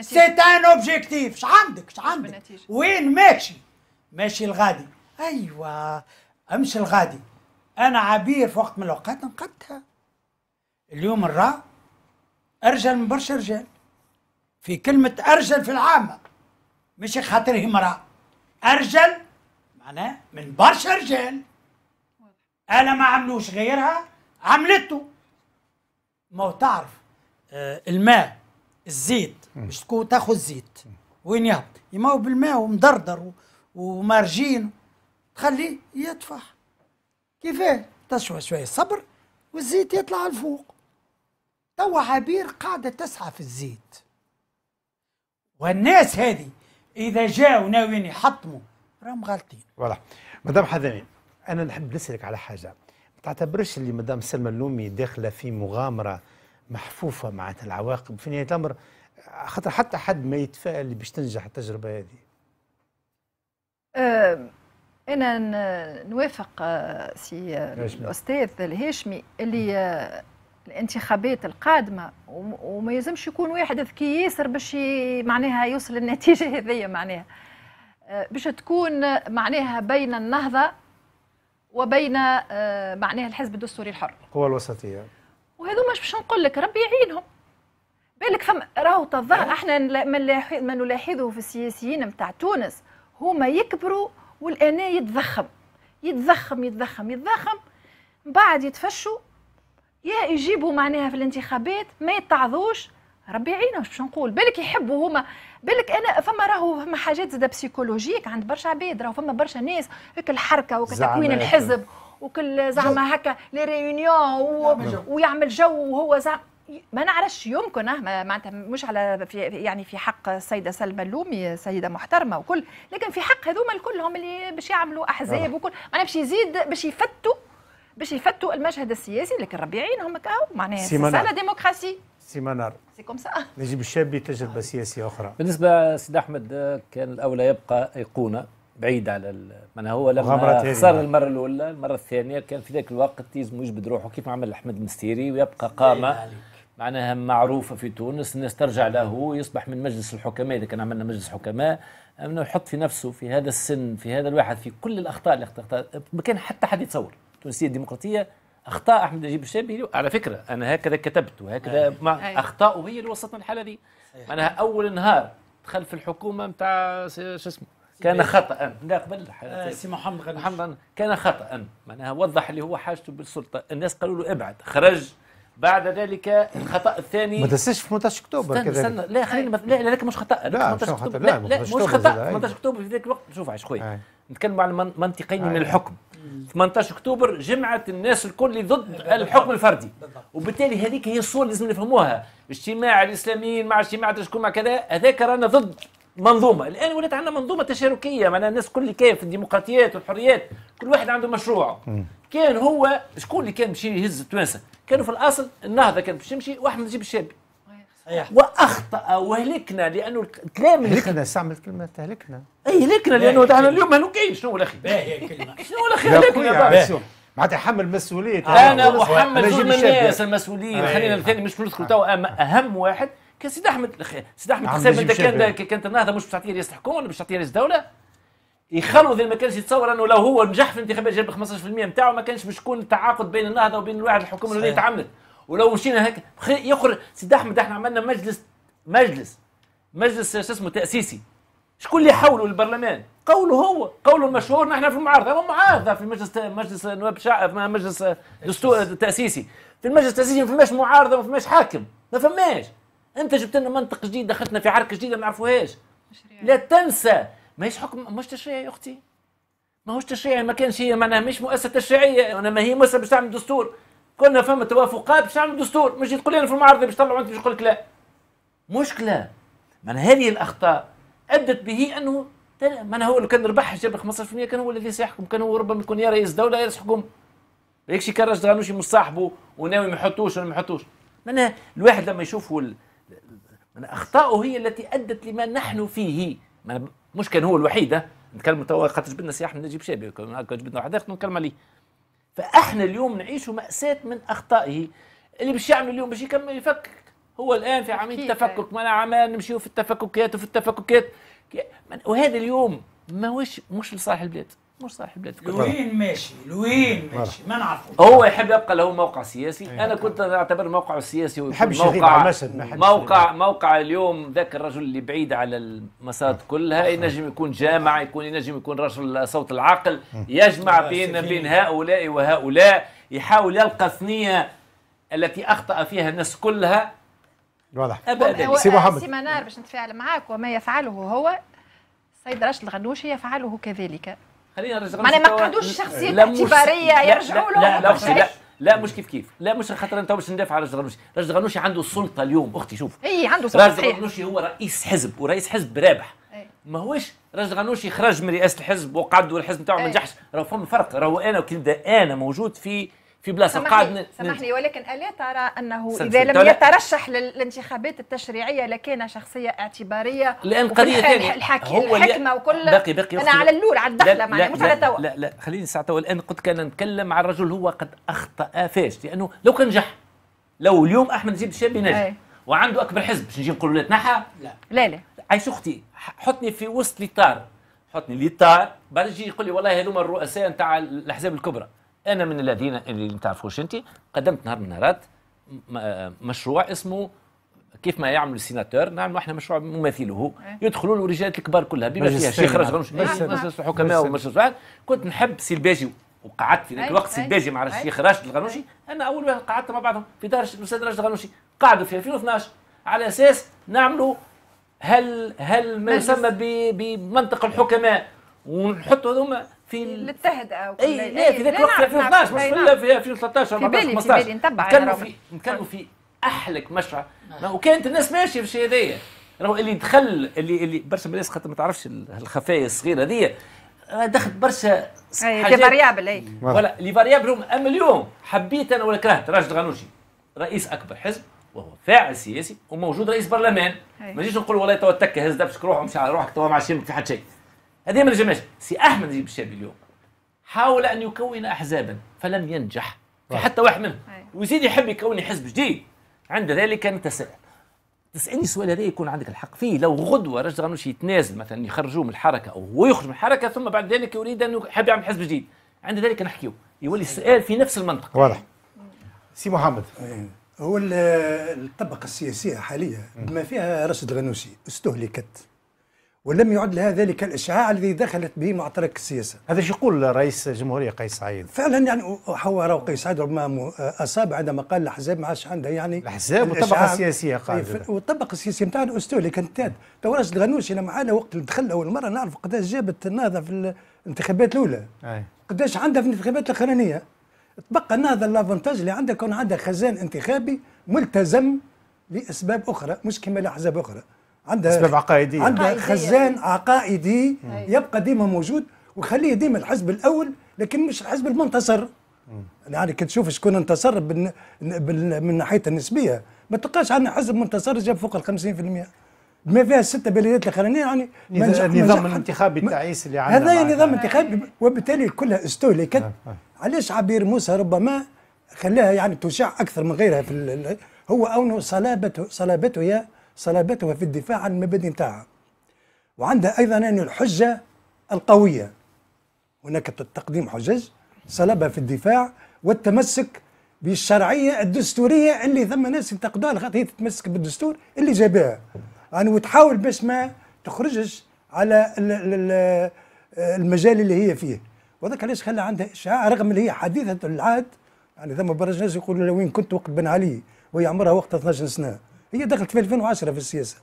سيت ان اوبجيكتيف ش عندك ش عندك وين ماشي ماشي الغادي ايوه امشي الغادي انا عبير في وقت من الاوقات نقدها اليوم الرا ارجل من برشا رجال في كلمة أرجل في العامة مش خاطر امرأة أرجل معناه من برشا رجال أنا ما عملوش غيرها عملته ما هو تعرف آه الماء الزيت مش تكون تاخذ زيت وين يهبط يماو بالماء ومدردر ومارجين تخليه يطفح كيفاه تشوي شوية صبر والزيت يطلع الفوق توا عبير قاعدة تسعى في الزيت والناس هذه إذا جاوا ناويين يحطموا راهم غالطين فوالا مدام حذرين أنا نحب نسألك على حاجة ما تعتبرش اللي مدام سلمى اللومي داخلة في مغامرة محفوفة معناتها العواقب في نهاية الأمر خاطر حتى حد ما يتفائل باش تنجح التجربة هذه آه، انا نوافق آه، سي آه، الاستاذ الهاشمي اللي الانتخابات القادمه وما يلزمش يكون واحد ذكي ياسر باش معناها يوصل للنتيجه هذيا معناها باش تكون معناها بين النهضه وبين معناها الحزب الدستوري الحر القوى الوسطيه وهذو مش باش نقول لك ربي يعينهم بالك فم راهو تظاهر احنا ما نلاحظه في السياسيين نتاع تونس هما يكبروا والانا يتضخم يتضخم يتضخم يتضخم من بعد يتفشوا يا يجيبوا معناها في الانتخابات ما يتعظوش ربي يعينه باش نقول بالك يحبوا هما بالك انا فما راهو فما حاجات زاده بسيكولوجيك عند برشا عباد راهو فما برشا ناس هيك الحركه وكتكوين الحزب وكل زعما هكا لي ريونيون نعم، ويعمل جو وهو زعما ما نعرفش يمكن آه، معناتها مش على في يعني في حق السيده سلمى اللومي سيده محترمه وكل لكن في حق هذوما الكل هم اللي باش يعملوا احزاب آه. وكل معناها باش يزيد باش يفتوا باش يفتوا المشهد السياسي لكن ربي يعينهم كاو معناها سي ديموكراسي منار سي كوم سا نجيب الشاب تجربه سياسيه اخرى بالنسبه سيد احمد آه، كان الاولى يبقى ايقونه بعيد على معناها هو لما صار المره الاولى المره الثانيه كان في ذاك الوقت يلزم يجبد روحه كيف عمل احمد المستيري ويبقى قامه معناها معروفه في تونس الناس ترجع له يصبح من مجلس الحكماء اذا كان عملنا مجلس حكماء انه يحط في نفسه في هذا السن في هذا الواحد في كل الاخطاء اللي اخطاها ما كان حتى حد يتصور التونسيه الديمقراطيه اخطاء احمد نجيب الشابي على فكره انا هكذا كتبت وهكذا اخطاء اخطائه هي اللي وصلتنا الحاله دي معناها اول نهار دخل في الحكومه نتاع شو اسمه كان خطا لا قبل آه، سي محمد محمد كان خطا معناها وضح اللي هو حاجته بالسلطه الناس قالوا له ابعد خرج بعد ذلك الخطا الثاني ما تنساش في 18 اكتوبر استنى استنى لا خلينا مف... لا لك مش خطا لا مش خطا لا, مش خطا 18 اكتوبر في ذاك الوقت شوف عايش خويا نتكلم على منطقين من الحكم 18 اكتوبر جمعت الناس الكل ضد الحكم الفردي وبالتالي هذيك هي الصوره لازم نفهموها اجتماع الاسلاميين مع اجتماع شكون مع كذا هذاك رانا ضد منظومه الان ولات عندنا منظومه تشاركيه معناها الناس كل اللي كان في الديمقراطيات والحريات كل واحد عنده مشروع كان هو شكون اللي كان باش يهز التوانسه كانوا في الاصل النهضه كانت باش تمشي واحمد نجيب الشابي واخطا وهلكنا لانه الكلام اللي هلكنا استعمل كلمه هلكنا اي هلكنا لانه احنا اليوم هلوكين شنو الكلمه شنو الاخي هلكنا معناتها حمل مسؤوليه انا وحمل آه، الناس المسؤولين خلينا الثاني آه. مش ندخل توا اهم واحد كان سيدي احمد سيدي احمد حسين كان كانت النهضه مش بتعطيه رئيس الحكومه ولا مش بتعطيه رئيس دوله يخمض ما كانش يتصور انه لو هو نجح في الانتخابات جاب 15% نتاعو ما كانش باش يكون التعاقد بين النهضه وبين الواحد الحكومه اللي تعملت ولو مشينا هيك يخرج سيدي احمد احنا عملنا مجلس مجلس مجلس شو اسمه تاسيسي شكون اللي حولوا البرلمان؟ قوله هو قوله المشهور نحن في المعارضه هو معارضه في مجلس مجلس نواب شعب مجلس دستور تاسيسي في المجلس التاسيسي ما فماش معارضه ما فماش حاكم ما فماش انت جبت لنا منطق جديد دخلتنا في عركه جديده ما نعرفوهاش لا تنسى ماهيش حكم مش تشريعي يا اختي ماهوش تشريعي ما كانش هي معناها مش مؤسسه تشريعيه انا ما هي مؤسسه باش تعمل دستور كنا فما توافقات باش تعمل دستور مش تقول لنا في المعارضه باش طلعوا انت باش نقول لك لا مشكله من هذه الاخطاء ادت به انه من هو اللي كان ربح جاب 15% كان هو الذي سيحكم كان هو ربما يكون يا رئيس دوله يا حكومه هيك شي كان راجل غنوشي مصاحبه وناوي ما يحطوش ولا ما يحطوش معناها الواحد لما يشوفوا أنا أخطاؤه هي التي أدت لما نحن فيه ما مش كان هو الوحيد نتكلم توا خاطر جبنا سياح من نجيب شابي جبنا واحد اخر نتكلم عليه فاحنا اليوم نعيش مأساة من اخطائه اللي باش يعمل اليوم باش يكمل يفكك هو الان في عمليه يعني؟ تفكك ما عمال نمشي في التفككات وفي التفككات وهذا اليوم ماهوش مش لصالح البلاد مش صاحب بلاد كل لوين ماشي لوين ماشي ما نعرفوش هو يحب يبقى له موقع سياسي إيه. انا كنت اعتبر موقعه السياسي موقع ما موقع موقع اليوم ذاك الرجل اللي بعيد على المسارات كلها ينجم يكون جامع يكون ينجم يكون رجل صوت العقل يجمع بين بين هؤلاء وهؤلاء يحاول يلقى الثنيه التي اخطا فيها الناس كلها واضح ابدا سي محمد سي منار باش نتفاعل معاك وما يفعله هو السيد راشد الغنوشي يفعله كذلك خلينا نرجعوا ما ما عندوش شخصيه اعتباريه يرجعوا له لا لا, لا, لا مش كيف كيف لا مش خاطر انت باش ندافع على رشد غنوشي رشد غنوشي عنده سلطه اليوم اختي شوف اي عنده سلطه رشد غنوشي هو رئيس حزب ورئيس حزب رابح ما هوش رشد غنوشي خرج من رئاسه الحزب وقعد والحزب نتاعو ما نجحش راه فما فرق راهو انا كنت انا موجود في في بلاصه قاعد سامحني ولكن الا ترى انه اذا لم يترشح للانتخابات التشريعيه لكان شخصيه اعتباريه لان قضيه ثانيه الحكمه وكل باقي باقي انا على الاول على الدخله معناها مش على توا لا لا خليني ساعه الان قلت كان نتكلم على الرجل هو قد اخطا فاش لانه لو كان نجح لو اليوم احمد نجيب الشابي نجح وعنده اكبر حزب باش نجي نقول له تنحى لا لا لا عايش اختي حطني في وسط الاطار حطني الاطار بعد يجي يقول لي والله هذوما الرؤساء نتاع الاحزاب الكبرى انا من الذين اللي ما تعرفوش انت قدمت نهار من النهارات آه، مشروع اسمه كيف ما يعمل السيناتور نعملوا احنا مشروع مماثله إيه. يدخلوا الرجالات الكبار كلها بما فيها الشيخ رجل مجلس الحكماء ومجلس كنت نحب سي الباجي وقعدت في ذاك أيوة، الوقت سي الباجي أيوة. مع أيوة. الشيخ راشد الغنوشي انا اول واحد قعدت مع بعضهم في دار الاستاذ راشد الغنوشي قعدوا في 2012 على اساس نعملوا هل هل ما يسمى بمنطق الحكماء ونحطوا هذوما في للتهدئه اي لا إيه، في ذاك إيه، الوقت 2012 نعم، مش في 2013 14 نعم، إيه، نعم. نتبع نتكلموا في نتكلموا في احلك مشروع وكانت الناس ماشيه في الشيء هذايا راهو اللي دخل اللي اللي برشا الناس خاطر ما تعرفش الخفايا الصغيره هذه دخلت برشا اي فاريابل اي ولا لي فاريابل هم اما اليوم حبيت انا ولا كرهت راشد غنوشي رئيس اكبر حزب وهو فاعل سياسي وموجود رئيس برلمان ما نجيش نقول والله تو تكه هز دبشك روحك وامشي على روحك تو ما عشان في حد شيء هذه ما نجمناش سي احمد نجيب الشابي اليوم حاول ان يكون احزابا فلم ينجح في حتى واحد منهم ويزيد يحب يكون حزب جديد عند ذلك نتساءل تسالني السؤال هذا يكون عندك الحق فيه لو غدوه رجل غنوش يتنازل مثلا يخرجوه من الحركه او هو يخرج من الحركه ثم بعد ذلك يريد انه يحب يعمل حزب جديد عند ذلك نحكيه يولي السؤال في نفس المنطق واضح سي محمد هو الطبقه السياسيه حاليا بما فيها رشد الغنوشي استهلكت ولم يعد لها ذلك الإشعاع الذي دخلت به مع ترك السياسة هذا شو يقول رئيس الجمهورية قيس سعيد فعلا يعني هو راهو قيس سعيد ربما أصاب عندما قال الأحزاب ما عادش عندها يعني الأحزاب والطبقة السياسية قال إيه، والطبقة السياسية نتاع نتاعنا اللي كانت تاد تو راجل الغنوشي لما عاد وقت اللي دخل أول مرة نعرف قداش جابت النهضة في الانتخابات الأولى قداش عندها في الانتخابات الأخرانية تبقى النهضة الأفونتاج اللي عندها كون عندها خزان انتخابي ملتزم لأسباب أخرى مش كما الأحزاب أخرى عندها اسباب عقائديه عندها خزان إيه. عقائدي إيه. يبقى ديما موجود وخليه ديما الحزب الاول لكن مش الحزب المنتصر يعني كي تشوف شكون انتصر بالن... بال... من ناحيه النسبيه ما تلقاش عندنا حزب منتصر جاب فوق ال 50% ما فيها الستة بلدات الاخرانيه يعني النظام الانتخابي التعيس اللي عندنا هذا نظام انتخابي وبالتالي كلها استهلكت نعم، نعم. علاش عبير موسى ربما خلاها يعني تشع اكثر من غيرها في ال... هو او صلابته صلابته هي صلابتها في الدفاع عن المبادئ نتاعها وعندها ايضا يعني الحجه القويه هناك تقديم حجج صلابه في الدفاع والتمسك بالشرعيه الدستوريه اللي ثم ناس ينتقدوها على خاطر هي تتمسك بالدستور اللي جابها يعني وتحاول باش ما تخرجش على المجال اللي هي فيه وذاك علاش خلى عندها اشعاع رغم اللي هي حديثه العهد يعني ثم برشا ناس يقولوا لوين كنت وقت بن علي وهي عمرها وقت 12 سنه هي دخلت في 2010 في السياسه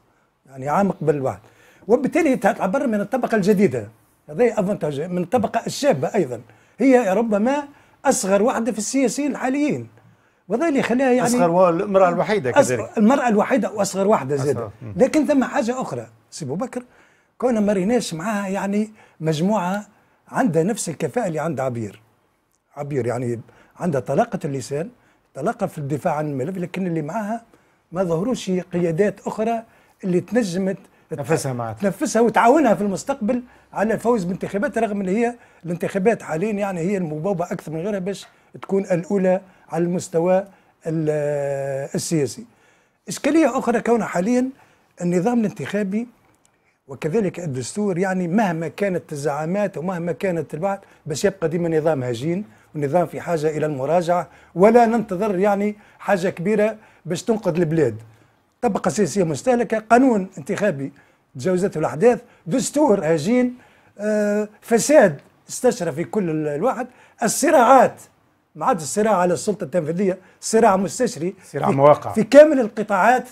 يعني عام قبل الوعد وبالتالي تعتبر من الطبقه الجديده هذا افونتاج من الطبقه الشابه ايضا هي ربما اصغر واحده في السياسيين الحاليين وهذا اللي خلاها يعني اصغر المراه الوحيده كذلك المراه الوحيده واصغر واحده زاد لكن ثم حاجه اخرى سي ابو بكر كون ما ريناش معاها يعني مجموعه عندها نفس الكفاءه اللي عند عبير عبير يعني عندها طلاقه اللسان طلاقه في الدفاع عن الملف لكن اللي معاها ما ظهروش قيادات أخرى اللي تنجمت تنفسها معها تنفسها وتعاونها في المستقبل على الفوز بانتخابات رغم ان هي الانتخابات حاليا يعني هي المبوبه اكثر من غيرها باش تكون الاولى على المستوى السياسي. اشكاليه اخرى كونها حاليا النظام الانتخابي وكذلك الدستور يعني مهما كانت الزعامات ومهما كانت البعض بس يبقى ديما نظام هجين ونظام في حاجه الى المراجعه ولا ننتظر يعني حاجه كبيره باش تنقذ البلاد طبقه سياسيه مستهلكه قانون انتخابي تجاوزته الاحداث دستور هجين آه، فساد استشرى في كل الواحد الصراعات ما عاد الصراع على السلطه التنفيذيه صراع مستشري صراع مواقع في كامل القطاعات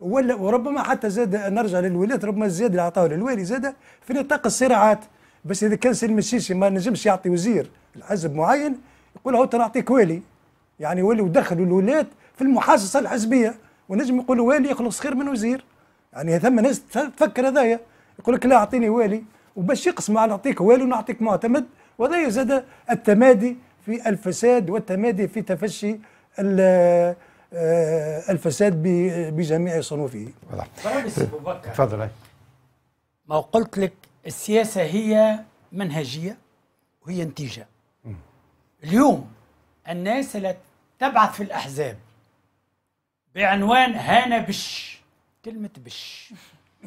ولا وربما حتى زاد نرجع للولايات ربما الزياده اللي عطاه للوالي زاد في نطاق الصراعات بس اذا كان سلم الشيشي ما نجمش يعطي وزير لحزب معين يقول هو تنعطيك والي يعني ولي ودخلوا الولايات في المحاصصه الحزبيه ونجم يقولوا والي يخلص خير من وزير يعني ثم ناس تفكر هذايا يقول لك لا اعطيني والي وباش يقسم على نعطيك والي ونعطيك معتمد وهذا زاد التمادي في الفساد والتمادي في تفشي آه، الفساد بجميع صنوفه. تفضل ما قلت لك السياسه هي منهجيه وهي نتيجه. اليوم الناس اللي تبعث في الاحزاب بعنوان هانا بش كلمة بش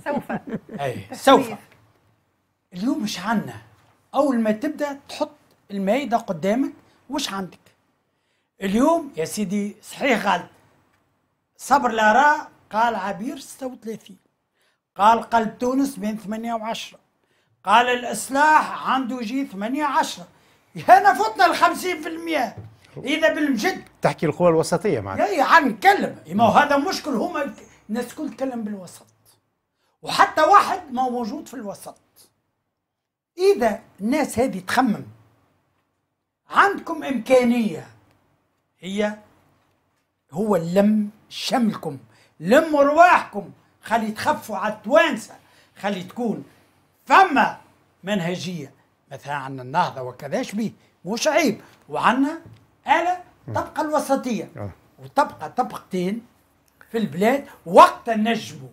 سوف أي سوف اليوم مش عنا أول ما تبدأ تحط المائدة قدامك وش عندك اليوم يا سيدي صحيح غلط صبر لاراء قال عبير 36 قال قلب تونس بين 8 و10 قال الإصلاح عنده جي 8 10 هنا فتنا ال 50% اذا بالمجد تحكي القوى الوسطيه معك اي عن نتكلم إيه، ما هو هذا مشكل هما الناس الكل تكلم بالوسط وحتى واحد ما هو موجود في الوسط اذا الناس هذه تخمم عندكم امكانيه هي هو اللم شملكم لموا رواحكم خلي تخفوا على التوانسه خلي تكون فما منهجيه مثلا عن النهضه وكذا شبيه مش عيب وعنا آلة تبقى الوسطية آه. وتبقى طبقتين في البلاد وقت نجموا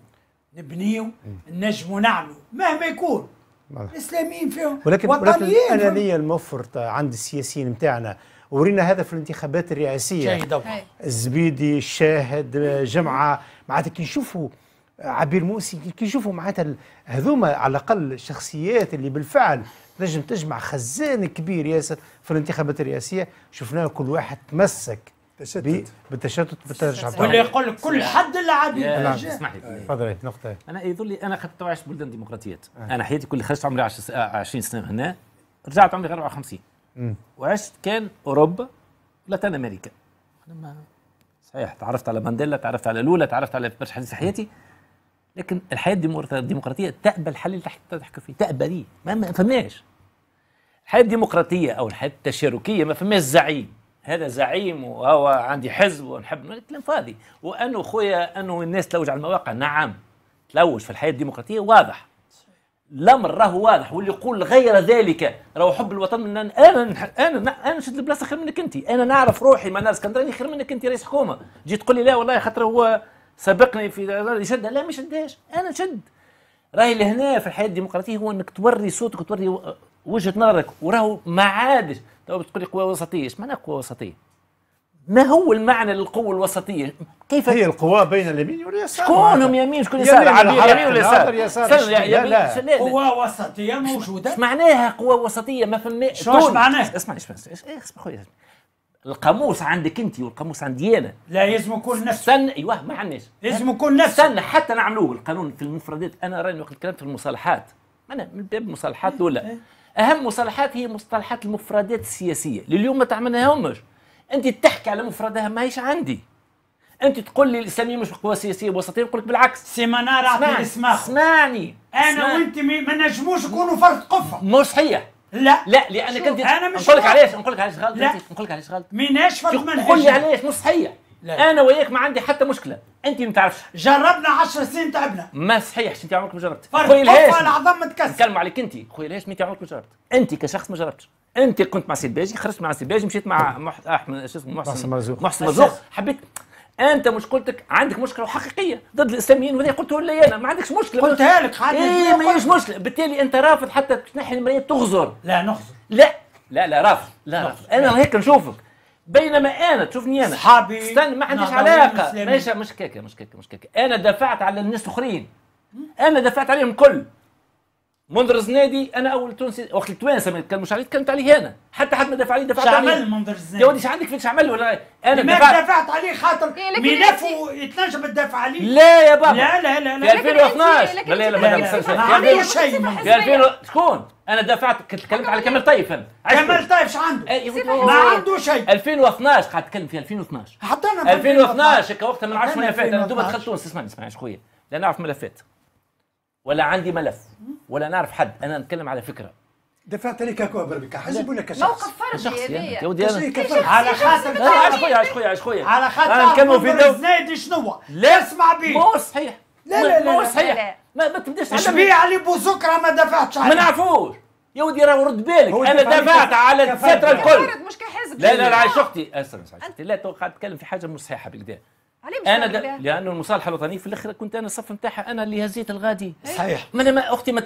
نبنيو نجموا نعملوا مهما يكون الاسلاميين آه. فيهم ولكن ولكن الانانيه المفرطه عند السياسيين نتاعنا ورينا هذا في الانتخابات الرئاسيه الزبيدي الشاهد جمعه معناتها كي نشوفوا عبير موسي كي نشوفوا معناتها هذوما على الاقل الشخصيات اللي بالفعل تنجم تجمع خزان كبير ياسر في الانتخابات الرئاسيه شفناه كل واحد تمسك تشتت بالتشتت بالترجع ولا يقول لك كل حد لعب اسمح لي آه. تفضل نقطه انا يظل انا خدت توعش بلدان ديمقراطيات آه. انا حياتي كل خرجت عمري 20 آه، سنه هنا رجعت عمري 54 وعشت كان اوروبا لاتين امريكا لما صحيح تعرفت على مانديلا تعرفت على لولا تعرفت على برشا حديث حياتي لكن الحياه الديمقراطيه تقبل الحل اللي تحكي فيه تقبليه ما فماش الحياه الديمقراطيه او الحياه التشاركيه ما فماش زعيم هذا زعيم وهو عندي حزب ونحب كلام فاضي وانه خويا انه الناس تلوج على المواقع نعم تلوج في الحياه الديمقراطيه واضح الامر راهو واضح واللي يقول غير ذلك راهو حب الوطن من انا انا انا شد البلاصه خير منك انت انا نعرف روحي معناها اسكندراني خير منك انت رئيس حكومه جيت تقول لي لا والله خاطر هو سبقني في يشد لا ما يشدهاش انا نشد راهي لهنا في الحياه الديمقراطيه هو انك توري صوتك وتوري وجهه نظرك وراهو ما عادش تقول لي قوه وسطيه ايش معناها قوه وسطيه؟ ما هو المعنى للقوه الوسطيه؟ كيف هي القوى بين اليمين واليسار شكون هم يمين شكون يسار على اليمين واليسار يسار لا قوى وسطيه موجوده ايش معناها قوى وسطيه ما فما شو معناها اسمع اسمع اسمع خويا القاموس عندك انت والقاموس عندي انا لا يلزم يكون نفس استنى ايوه ما عندناش لازم يكون نفس استنى حتى نعملوه القانون في المفردات انا راني وقت تكلمت في المصالحات انا من باب المصالحات إيه، الاولى إيه. اهم مصطلحات هي مصطلحات المفردات السياسيه اللي اليوم ما تعملناهمش انت تحكي على مفردها ماهيش عندي انت تقول لي الاسلاميه مش قوى سياسيه وسطيه نقول لك بالعكس سيمانار اعطيني عطني اسمعني انا وانت ما نجموش نكونوا فرد قفه مش صحيح لا لا لانك انت انا مش نقول لك علاش نقول لك علاش غلط نقول لك علاش غلط ميناش فرد منهجي نقول لي علاش مش صحيح لا. انا وياك ما عندي حتى مشكله انت ما تعرفش جربنا 10 سنين تعبنا ما صحيحش انت عمرك ما جربت خويا الهاشم على العظم متكسر نتكلم عليك انت خويا الهاشم انت عمرك ما جربت انت كشخص ما جربتش انت كنت مع سيد باجي خرجت مع سيد باجي مشيت مع مح... آه، احمد شو اسمه محسن مرزوق محسن مرزوق حبيت انت مشكلتك عندك مشكله حقيقيه ضد الاسلاميين وهذا قلت له انا ما عندكش مشكله قلتها لك حاجه ايه ما هيش مشكله بالتالي انت رافض حتى تنحي المرايه تغزر لا نخزر لا لا لا رافض لا رافض انا هيك نشوفك بينما انا تشوفني انا صحابي استنى ما عنديش علاقه ماشي مش كيكه مش كيكه مش كيكه انا دافعت على الناس الاخرين انا دافعت عليهم الكل منذر الزنادي انا اول تونسي وقت التوانسه ما نتكلموش عليه تكلمت عليه انا حتى حد ما دفع عليه دفعت عليه شعمل منذر الزنادي يا ودي عندك فيك شعمل ولا انا ما دفعت, دفعت عليه خاطر ملفه يتنجم تدافع عليه لا يا بابا لا لا لا لا في 2012 لا لا لا ما لا شيء في 2000 شكون انا دفعت كنت تكلمت على كمال طيف انا كمال طيف شو عنده؟ إيه، ما عنده شيء 2012 قاعد تكلم في 2012 حتى انا 2012 وقتها ما نعرفش ملفات انا دوبا دخلت تونس اسمعني اسمعني خويا لا نعرف ملفات ولا عندي ملف ولا نعرف حد انا نتكلم على فكره دفعت كوبر بك كحزب ولا كشخص؟ موقف فردي يا ودي على خاطر على خويا خويا خويا على خاطر نكمل في دو الزايد شنو؟ لا اسمع بيه مو صحيح لا لا لا مو صحيح ما, ما تبداش على شبيه علي بوزكرة ما دفعتش عليه ما نعرفوش يا ودي راه رد بالك انا دفعت على الفتره الكل مش كحزب لا لا لا عايش اختي اسف لا تو قاعد تتكلم في حاجه مش صحيحه بالكدا عليه انا لانه المصالحه الوطنيه في الاخر كنت انا الصف نتاعها انا اللي هزيت الغادي صحيح ما انا ما اختي ما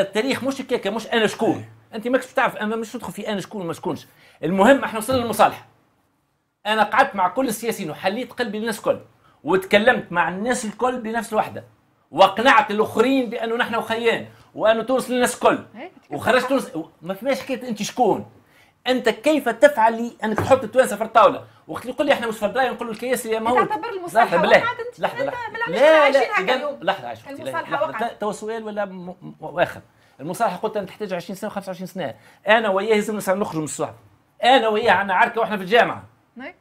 التاريخ مش هكاك مش انا شكون إيه. انت ماكش تعرف انا مش ندخل في انا شكون وما شكونش المهم احنا وصلنا للمصالحه انا قعدت مع كل السياسيين وحليت قلبي للناس الكل وتكلمت مع الناس الكل بنفس الوحده واقنعت الاخرين بانه نحن وخيان وانه تونس للناس الكل إيه، وخرجت تونس ما فماش حكايه انت شكون انت كيف تفعل لي انك تحط التوانسه في الطاوله وقت اللي يقول لي احنا مش فردايه نقول له الكياس اللي موجود تعتبر المصالحه بالله لحظه لحظه لا لا لحظه لحظه لحظه تو سؤال ولا واخر المصالحه قلت انت تحتاج 20 سنه و25 سنه انا وياه لازم نخرج من الصحف انا وياه عندنا عركه واحنا في الجامعه نعم.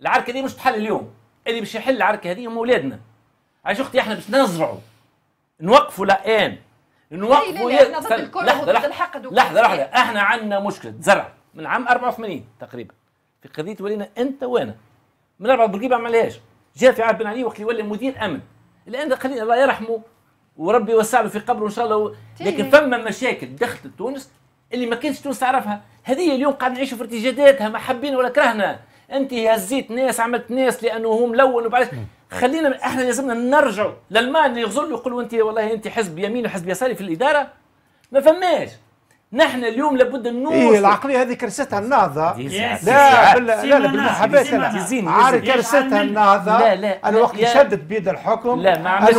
العركه دي مش تحل اليوم اللي باش يحل العركه هذه هم اولادنا عايش اختي احنا باش نزرعوا نوقفوا الان نوقفوا لا لا لحظه لحظه لحظه لحظه احنا عندنا مشكله زرع من عام 84 تقريبا في قضيه ولينا انت وانا من بعد بورقيبه ما عملهاش جاء في عهد بن علي وقت اللي ولى مدير امن الان خلينا الله يرحمه وربي يوسع له في قبره ان شاء الله لكن فما مشاكل دخلت تونس اللي ما كانتش تونس تعرفها هذه اليوم قاعد نعيشوا في ارتجاداتها ما حابين ولا كرهنا انت هزيت ناس عملت ناس لانه هو ملون وبعد خلينا احنا لازمنا نرجعوا للمان يغزل يقولوا انت والله انت حزب يمين وحزب يساري في الاداره ما فماش نحن اليوم لابد إيه، نوصل إيه العقليه هذه كرستها النهضه لا بلا لا لا حبيت عارف كرستها النهضه لا لا الوقت اللي شدت بيد الحكم لا ما عملتش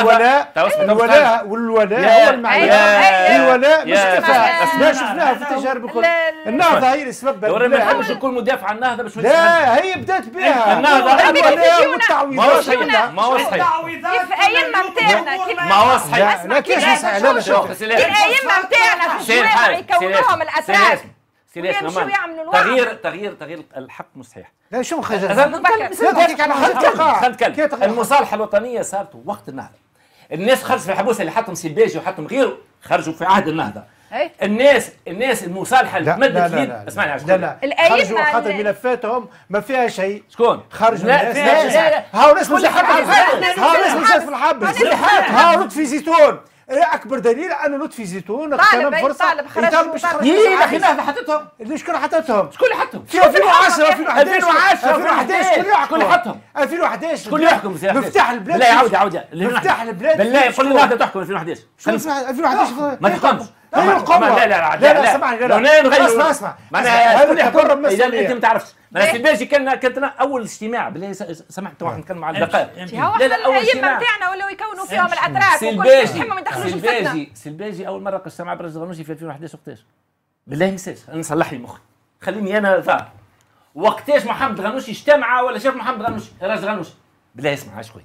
الولاء الولاء والولاء هو المعنى الولاء أيوة، أيوة. إيه، مش كفاءه ما شفناها في التجارب الكل النهضه هي اللي سببها دور ما نحبش نكون مدافع عن النهضه باش لا هي بدات بها إيه، النهضه الولاء طيب، والتعويضات ما هو صحيح كيف ايما نتاعنا ما هو صحيح لا كيف لا لا شوف كيف نتاعنا كانوا يكونوهم الاتراك سلاش تغيير تغيير تغيير الحق مش صحيح لا شو خرجت المصالحه الوطنيه صارت وقت النهضه الناس خرجوا في الحبوس اللي حطهم سيباجي وحطهم غيره خرجوا في عهد النهضه الناس الناس المصالحه اللي تمدت يد اسمعني عشان لا لا, لا. خرجوا خاطر ملفاتهم ما فيها شيء شكون خرجوا لا لا لا هاو ناس مش هاو ناس مش في الحبس هاو في زيتون إيه، اكبر دليل ان لطفي زيتون اغتنم فرصه طالب خرج طالب مش خرج ايه الاخيره اللي حطيتهم اللي شكون حطيتهم؟ شكون اللي حطهم في 2010 2011 2011 شكون يحكم اللي حطهم 2011 شكون يحكم سي مفتاح البلاد لا عاود عاود مفتاح البلاد بالله قول لي تحكم 2011 شكون 2011 ما تحكمش هي القمه لا لا لا لا لا لا لا اسمع اسمع ما انا هذا تجرب اذا انت ما تعرفش ما انا إيه؟ سيباجي كان كانت اول اجتماع بالله سمحت تو نتكلم على الدقائق لا لا اول اجتماع نتاعنا ولاو يكونوا فيهم الاتراك وكل شيء ما سيباجي سيباجي سيباجي اول مره كنت مع برز غنوشي في 2011 وقتاش بالله ما نساش انا صلح لي مخي خليني انا فاهم وقتاش محمد غنوشي اجتمع ولا شاف محمد غنوشي راس غنوشي بالله اسمع اش خويا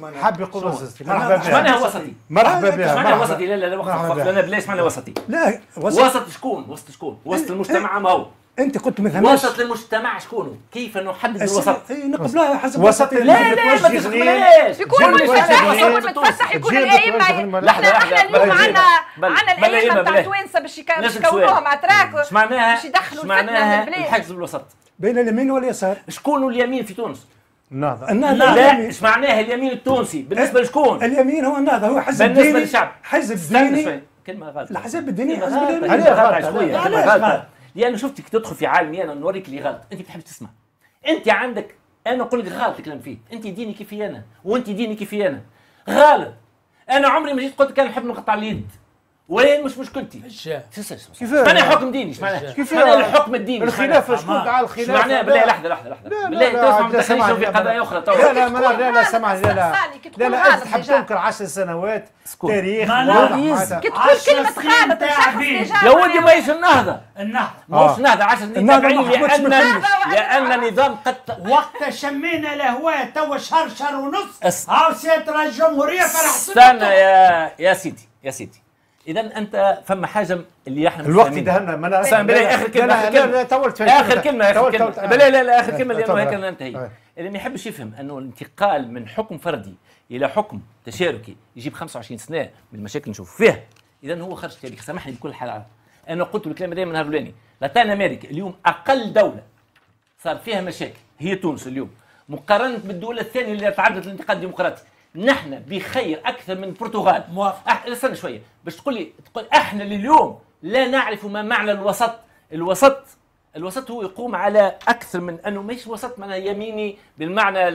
استمانة حبي قدوس استمانة استمانة وسطي مرحبا آه، بها استمانة وسطي لا لا لا وقت انا بلاش استمانة وسطي لا وسط وسط شكون وسط شكون وسط إيه، المجتمع إيه. ما هو انت كنت فهمتش وسط المجتمع شكون كيف نحدد الوسط اي نقبلها حسب وسط لا لا ما تقبلهاش يكون متفتح يكون متفتح يكون الائمه لحظه احنا اليوم عندنا عندنا الائمه بتاع توانسه باش يكونوهم اتراك باش يدخلوا الفتنه الحجز الوسط بين اليمين واليسار شكون اليمين في تونس النهضه النهضه لا ايش معناها اليمين التونسي بالنسبه إيه؟ لشكون؟ اليمين هو النهضه هو حزب بالنسبه ديني للشعب حزب ديني كلمه غلط الحزب الديني حزب اليمين علاش غلط؟ لانه شفتك تدخل في عالمي انا نوريك اللي غلط انت بتحب تسمع انت عندك انا نقول لك غلط الكلام فيه انت ديني كيفي انا وانت ديني كيفي انا غلط انا عمري ما جيت قلت لك انا نحب نقطع اليد وين مش مشكلتي كيفاش معناها حكم ديني معناها كيفاش معناها الحكم الديني الخلاف شكون تاع الخلاف معناها بالله لحظه لحظه لحظه بالله تسمع في قضايا اخرى تو لا لا لا لا سامحني لا لا لا لا انت تحب تنكر 10 سنوات تاريخ كي تقول كلمه خالد يا ودي ماهيش النهضه آه. النهضه ماهوش النهضه 10 سنين لان لان النظام قد وقت شمينا الهواء تو شهر شهر ونص هاو سيادة الجمهوريه فرح استنى يا يا سيدي يا سيدي اذا انت فما حاجه اللي احنا الوقت دهنا ما انا سام بلاي اخر كلمه اخر كلمه لا تولت اخر كلمه اخر كلمه بلا لا لا اخر كلمه لانه هيك ننتهي اللي ما يحبش يفهم انه الانتقال من حكم فردي الى حكم تشاركي يجيب 25 سنه من المشاكل نشوف فيها اذا هو خرج تاريخ سامحني بكل حال انا قلت الكلام هذا من نهار الاولاني لاتان امريكا اليوم اقل دوله صار فيها مشاكل هي تونس اليوم مقارنه بالدول الثانيه اللي تعرضت للانتقال الديمقراطي نحن بخير اكثر من البرتغال موافق أح... استنى شويه باش تقول لي تقول احنا لليوم لا نعرف ما معنى الوسط الوسط الوسط هو يقوم على اكثر من انه مش وسط معناها يميني بالمعنى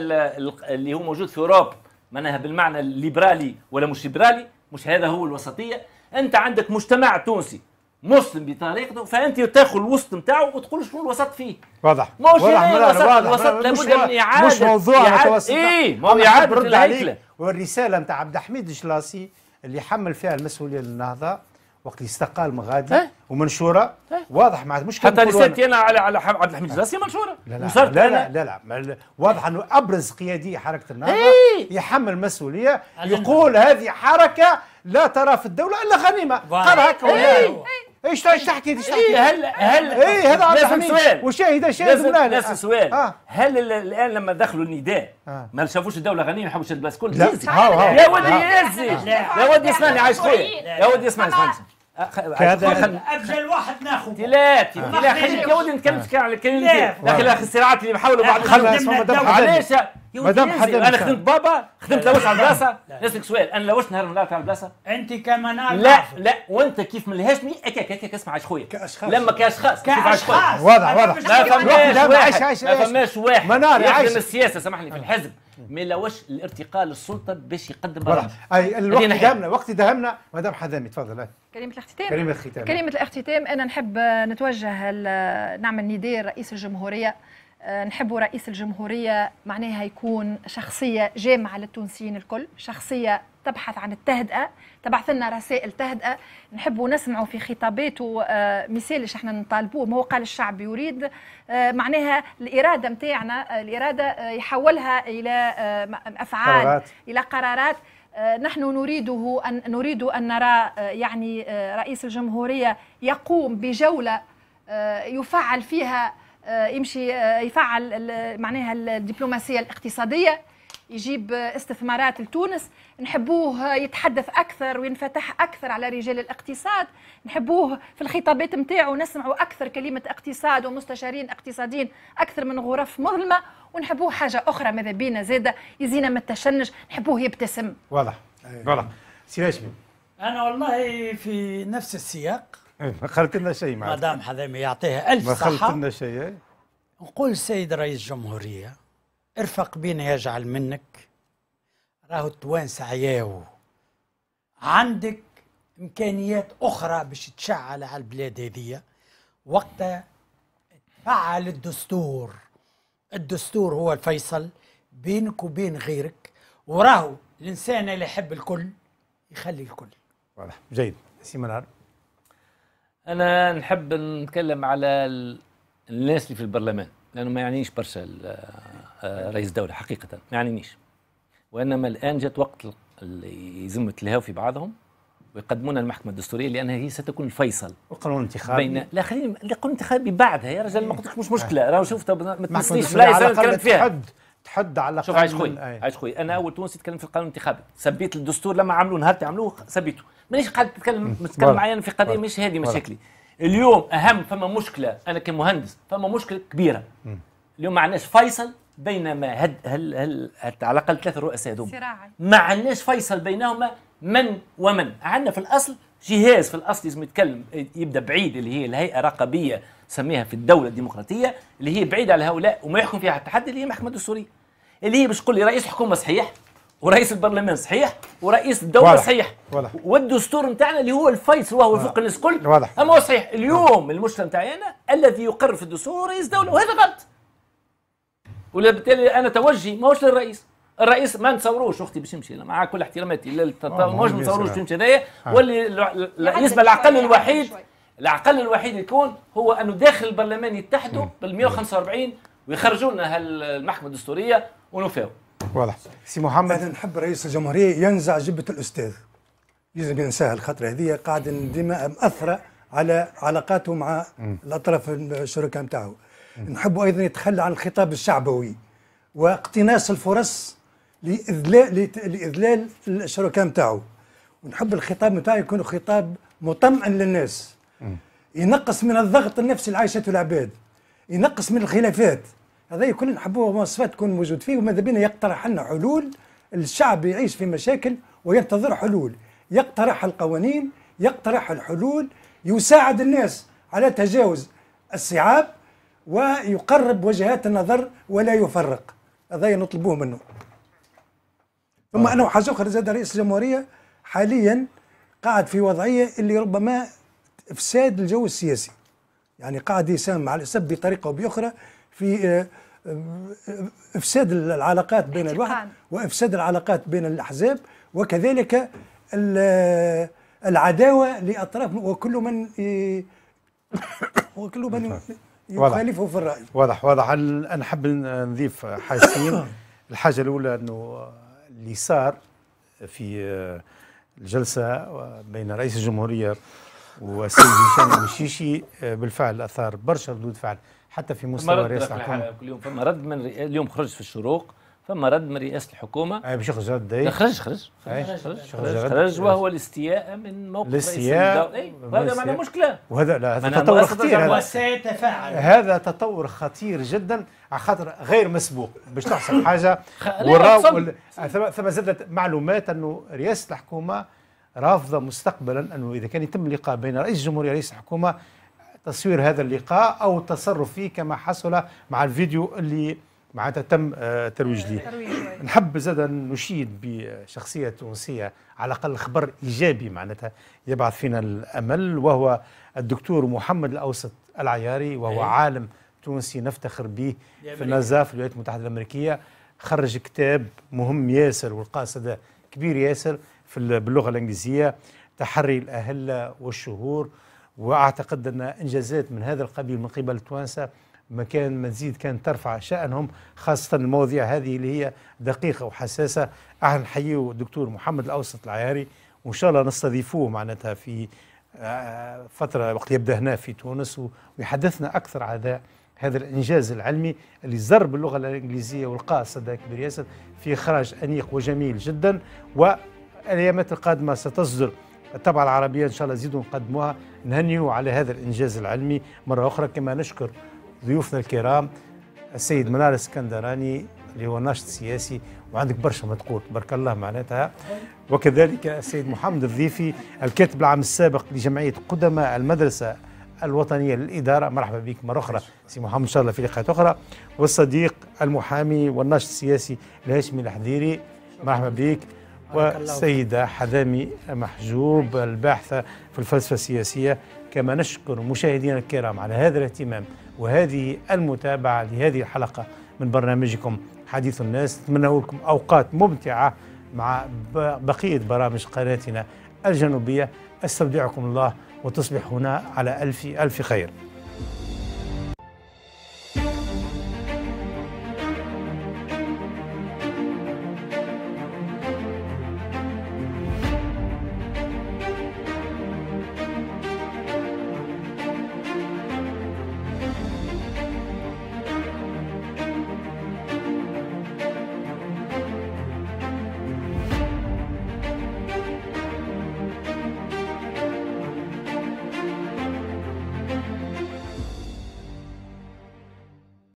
اللي هو موجود في اوروبا معناها بالمعنى الليبرالي ولا مش ليبرالي مش هذا هو الوسطيه انت عندك مجتمع تونسي مسلم بطريقته فانت تاخذ الوسط نتاعه وتقول شنو الوسط فيه واضح واضح الوسط, الوسط لابد من اعاده مش موضوع اعاده اي ما هو اعاده والرساله نتاع عبد الحميد الجلاسي اللي حمل فيها المسؤوليه للنهضه وقت اللي استقال من غادي أه؟ ومنشوره أه؟ واضح معناتها مش حتى رسالتي انا على على عبد الحميد الجلاسي منشوره لا لا لا, لا لا لا, لا, لا واضح انه ابرز قيادي حركه النهضه ايه؟ يحمل مسؤوليه يقول هذه حركه لا ترى في الدوله الا غنيمه قال هكا إيه. ايش ايش تحكي ايش تحكي؟ إيه هل هل اي هذا عبد الحميد سؤال والشاهد الشاهد من لازم نفس السؤال آه. آه. هل الان لما دخلوا النداء آه. ما شافوش الدوله غنيه ما حبوش البلاس كل لا يا ودي يزي يا ودي اسمعني عايش خويا يا ودي اسمعني اسمعني هذا ابجل واحد ناخذ ثلاثة لا خليك يا ودي نتكلم على الكلمتين لكن الصراعات اللي بحاولوا بعد علاش مادام حدا انا خدمت بابا خدمت لوش على البلاصه نسالك سؤال انا لوش نهار من على البلاصه انت كمان لا لا وانت كيف ملهاشني لهاشني هكاك اسمع عاش خويا كاشخاص لما كاشخاص كاشخاص واضح واضح لا فماش واحد ما فماش واحد منار يخدم السياسه سامحني في الحزب ما لوش الارتقاء للسلطه باش يقدم برامج اي الوقت دهمنا وقت دهمنا مدام حدامي تفضل كلمة الاختتام كلمة الاختتام كلمة الاختتام أنا نحب نتوجه نعمل نداء رئيس الجمهورية آه، نحبوا رئيس الجمهورية معناها يكون شخصية جامعة للتونسيين الكل شخصية تبحث عن التهدئة تبعث لنا رسائل تهدئة نحبوا نسمعوا في خطاباته آه، مثال احنا نطالبوه ما هو قال الشعب يريد آه، معناها الإرادة نتاعنا الإرادة يحولها إلى أفعال قرارات. إلى قرارات نحن نريده أن نريد أن نرى يعني رئيس الجمهورية يقوم بجولة يفعل فيها آه، يمشي آه، يفعل معناها الدبلوماسيه الاقتصاديه يجيب استثمارات لتونس نحبوه يتحدث اكثر وينفتح اكثر على رجال الاقتصاد نحبوه في الخطابات نتاعو نسمعوا اكثر كلمه اقتصاد ومستشارين اقتصاديين اكثر من غرف مظلمه ونحبوه حاجه اخرى ماذا بينا زاده يزينا من التشنج نحبوه يبتسم واضح أيوة. واضح سي انا والله في نفس السياق ما خلت لنا شيء ما مدام حذيمه يعطيها الف ما خلت لنا شيء إيه؟ نقول سيد رئيس الجمهوريه ارفق بنا يجعل منك راهو التوانسه عياو عندك امكانيات اخرى باش تشعل على البلاد هذيا وقتها تفعل الدستور الدستور هو الفيصل بينك وبين غيرك وراهو الانسان اللي يحب الكل يخلي الكل واضح جيد سي منار انا نحب نتكلم على الناس اللي في البرلمان لانه ما يعنيش برشا آه، رئيس دوله حقيقه ما يعنينيش وانما الان جات وقت اللي يزموا التلهاو في بعضهم ويقدمون المحكمه الدستوريه لانها هي ستكون الفيصل وقانون انتخابي بين لا خلينا القانون الانتخابي بعدها يا رجل ما قلتلكش مش مشكله آه. راه شفتها ما تمسنيش في الكلام فيها تحد على شوف عايش خوي إيه. عايش خوي انا اول تونسي تكلم في القانون الانتخابي سبيت الدستور لما عملوه نهار تعملوه سبيته مانيش قاعد تتكلم تتكلم معايا في قضيه مش هذه مشاكلي اليوم اهم فما مشكله انا كمهندس فما مشكله كبيره اليوم ما عندناش فيصل بينما هد هل هل على الاقل ثلاثه رؤساء هذوما ما عندناش فيصل بينهما من ومن عندنا في الاصل جهاز في الاصل لازم يتكلم يبدا بعيد اللي هي الهيئه الرقابيه سميها في الدوله الديمقراطيه اللي هي بعيده على هؤلاء وما يحكم فيها حتى حد اللي هي المحكمه الدستوريه اللي هي باش تقول لي رئيس حكومه صحيح ورئيس البرلمان صحيح ورئيس الدوله واضح. صحيح واضح. والدستور نتاعنا اللي هو الفيصل وهو واضح. فوق الناس الكل اما هو صحيح اليوم المجتمع نتاعنا الذي يقر في الدستور رئيس دوله وهذا غلط وبالتالي انا توجهي ماهوش للرئيس الرئيس ما نتصوروش اختي باش يمشي مع كل احتراماتي آه، ماهوش ما باش يمشي هذايا آه. واللي بالنسبه العقل الوحيد العقل الوحيد يكون هو انه داخل البرلمان يتحدوا بال 145 ويخرجوا لنا هالمحكمه الدستوريه ونوفاو واضح سي محمد نحب رئيس الجمهوريه ينزع جبه الاستاذ لازم ينساها الخطره هذه قاعد ديما مأثره على علاقاته مع الاطراف الشركاء نتاعو نحبوا ايضا يتخلى عن الخطاب الشعبوي واقتناص الفرص لاذلال لاذلال الشركاء نتاعو ونحب الخطاب نتاعو يكون خطاب مطمئن للناس ينقص من الضغط النفسي اللي عايشته العباد ينقص من الخلافات هذا كل نحبوا مواصفات تكون موجود فيه وماذا بينا يقترح لنا حلول الشعب يعيش في مشاكل وينتظر حلول يقترح القوانين يقترح الحلول يساعد الناس على تجاوز الصعاب ويقرب وجهات النظر ولا يفرق هذا نطلبوه منه ثم آه. انا حاجة أخرى زاد رئيس الجمهورية حاليا قاعد في وضعية اللي ربما إفساد الجو السياسي يعني قاعد يساهم مع الأسف بطريقة أو بأخرى في آه، آه، افساد العلاقات بين الواحد وافساد العلاقات بين الاحزاب وكذلك آه، العداوه لاطراف وكل من وكل من نعم. يخالفه في الراي واضح واضح انا حاب نضيف حاجتين الحاجه الاولى انه اللي صار في الجلسه بين رئيس الجمهوريه والسيد هشام المشيشي بالفعل اثار برشا ردود فعل حتى في مستوى رئاسه الحكومه كل يوم فما رد من رئ... اليوم خرج في الشروق فما رد من رئاسه الحكومه اي باش يخرج رد إيه؟ اي خرج خرج خرج خرج, إيه. وهو الاستياء من موقف الاستياء وهذا إيه، معناه مشكله وهذا لا هذا تطور خطير وسيتفاعل هذا تطور خطير جدا على خاطر غير مسبوق باش تحصل حاجه وراو ثم زادت معلومات انه رئاسه الحكومه رافضه مستقبلا انه اذا كان يتم لقاء بين رئيس الجمهوريه ورئيس الحكومه تصوير هذا اللقاء او التصرف فيه كما حصل مع الفيديو اللي معناتها تم آه، ترويج ليه نحب زاد نشيد بشخصية تونسية على الأقل خبر إيجابي معناتها يبعث فينا الأمل وهو الدكتور محمد الأوسط العياري وهو أيه. عالم تونسي نفتخر به في النزاف في الولايات المتحدة الأمريكية خرج كتاب مهم ياسر والقاصد كبير ياسر في باللغة الإنجليزية تحري الأهلة والشهور واعتقد ان انجازات من هذا القبيل من قبل التوانسه ما كان مزيد كان ترفع شأنهم خاصة المواضيع هذه اللي هي دقيقة وحساسة احنا نحييو الدكتور محمد الأوسط العياري وإن شاء الله نستضيفوه معناتها في آه، فترة وقت يبدأ هنا في تونس ويحدثنا أكثر على هذا الإنجاز العلمي اللي زر باللغة الإنجليزية صدى كبير ياسر في إخراج أنيق وجميل جدا والأيامات القادمة ستصدر الطبعة العربية إن شاء الله يزيدوا نقدموها نهنيوا على هذا الإنجاز العلمي مرة أخرى كما نشكر ضيوفنا الكرام السيد منار السكندراني اللي هو ناشط سياسي وعندك برشا ما تقول بارك الله معناتها وكذلك السيد محمد الضيفي الكاتب العام السابق لجمعية قدماء المدرسة الوطنيه للاداره مرحبا بك مره اخرى سي محمد ان شاء الله في لقاءات اخرى والصديق المحامي والناشط السياسي الهاشمي الحذيري مرحبا بك والسيدة حذامي محجوب طيب. الباحثة في الفلسفة السياسية كما نشكر مشاهدينا الكرام على هذا الاهتمام وهذه المتابعة لهذه الحلقة من برنامجكم حديث الناس نتمنى لكم أوقات ممتعة مع بقية برامج قناتنا الجنوبية استودعكم الله هنا على ألف ألف خير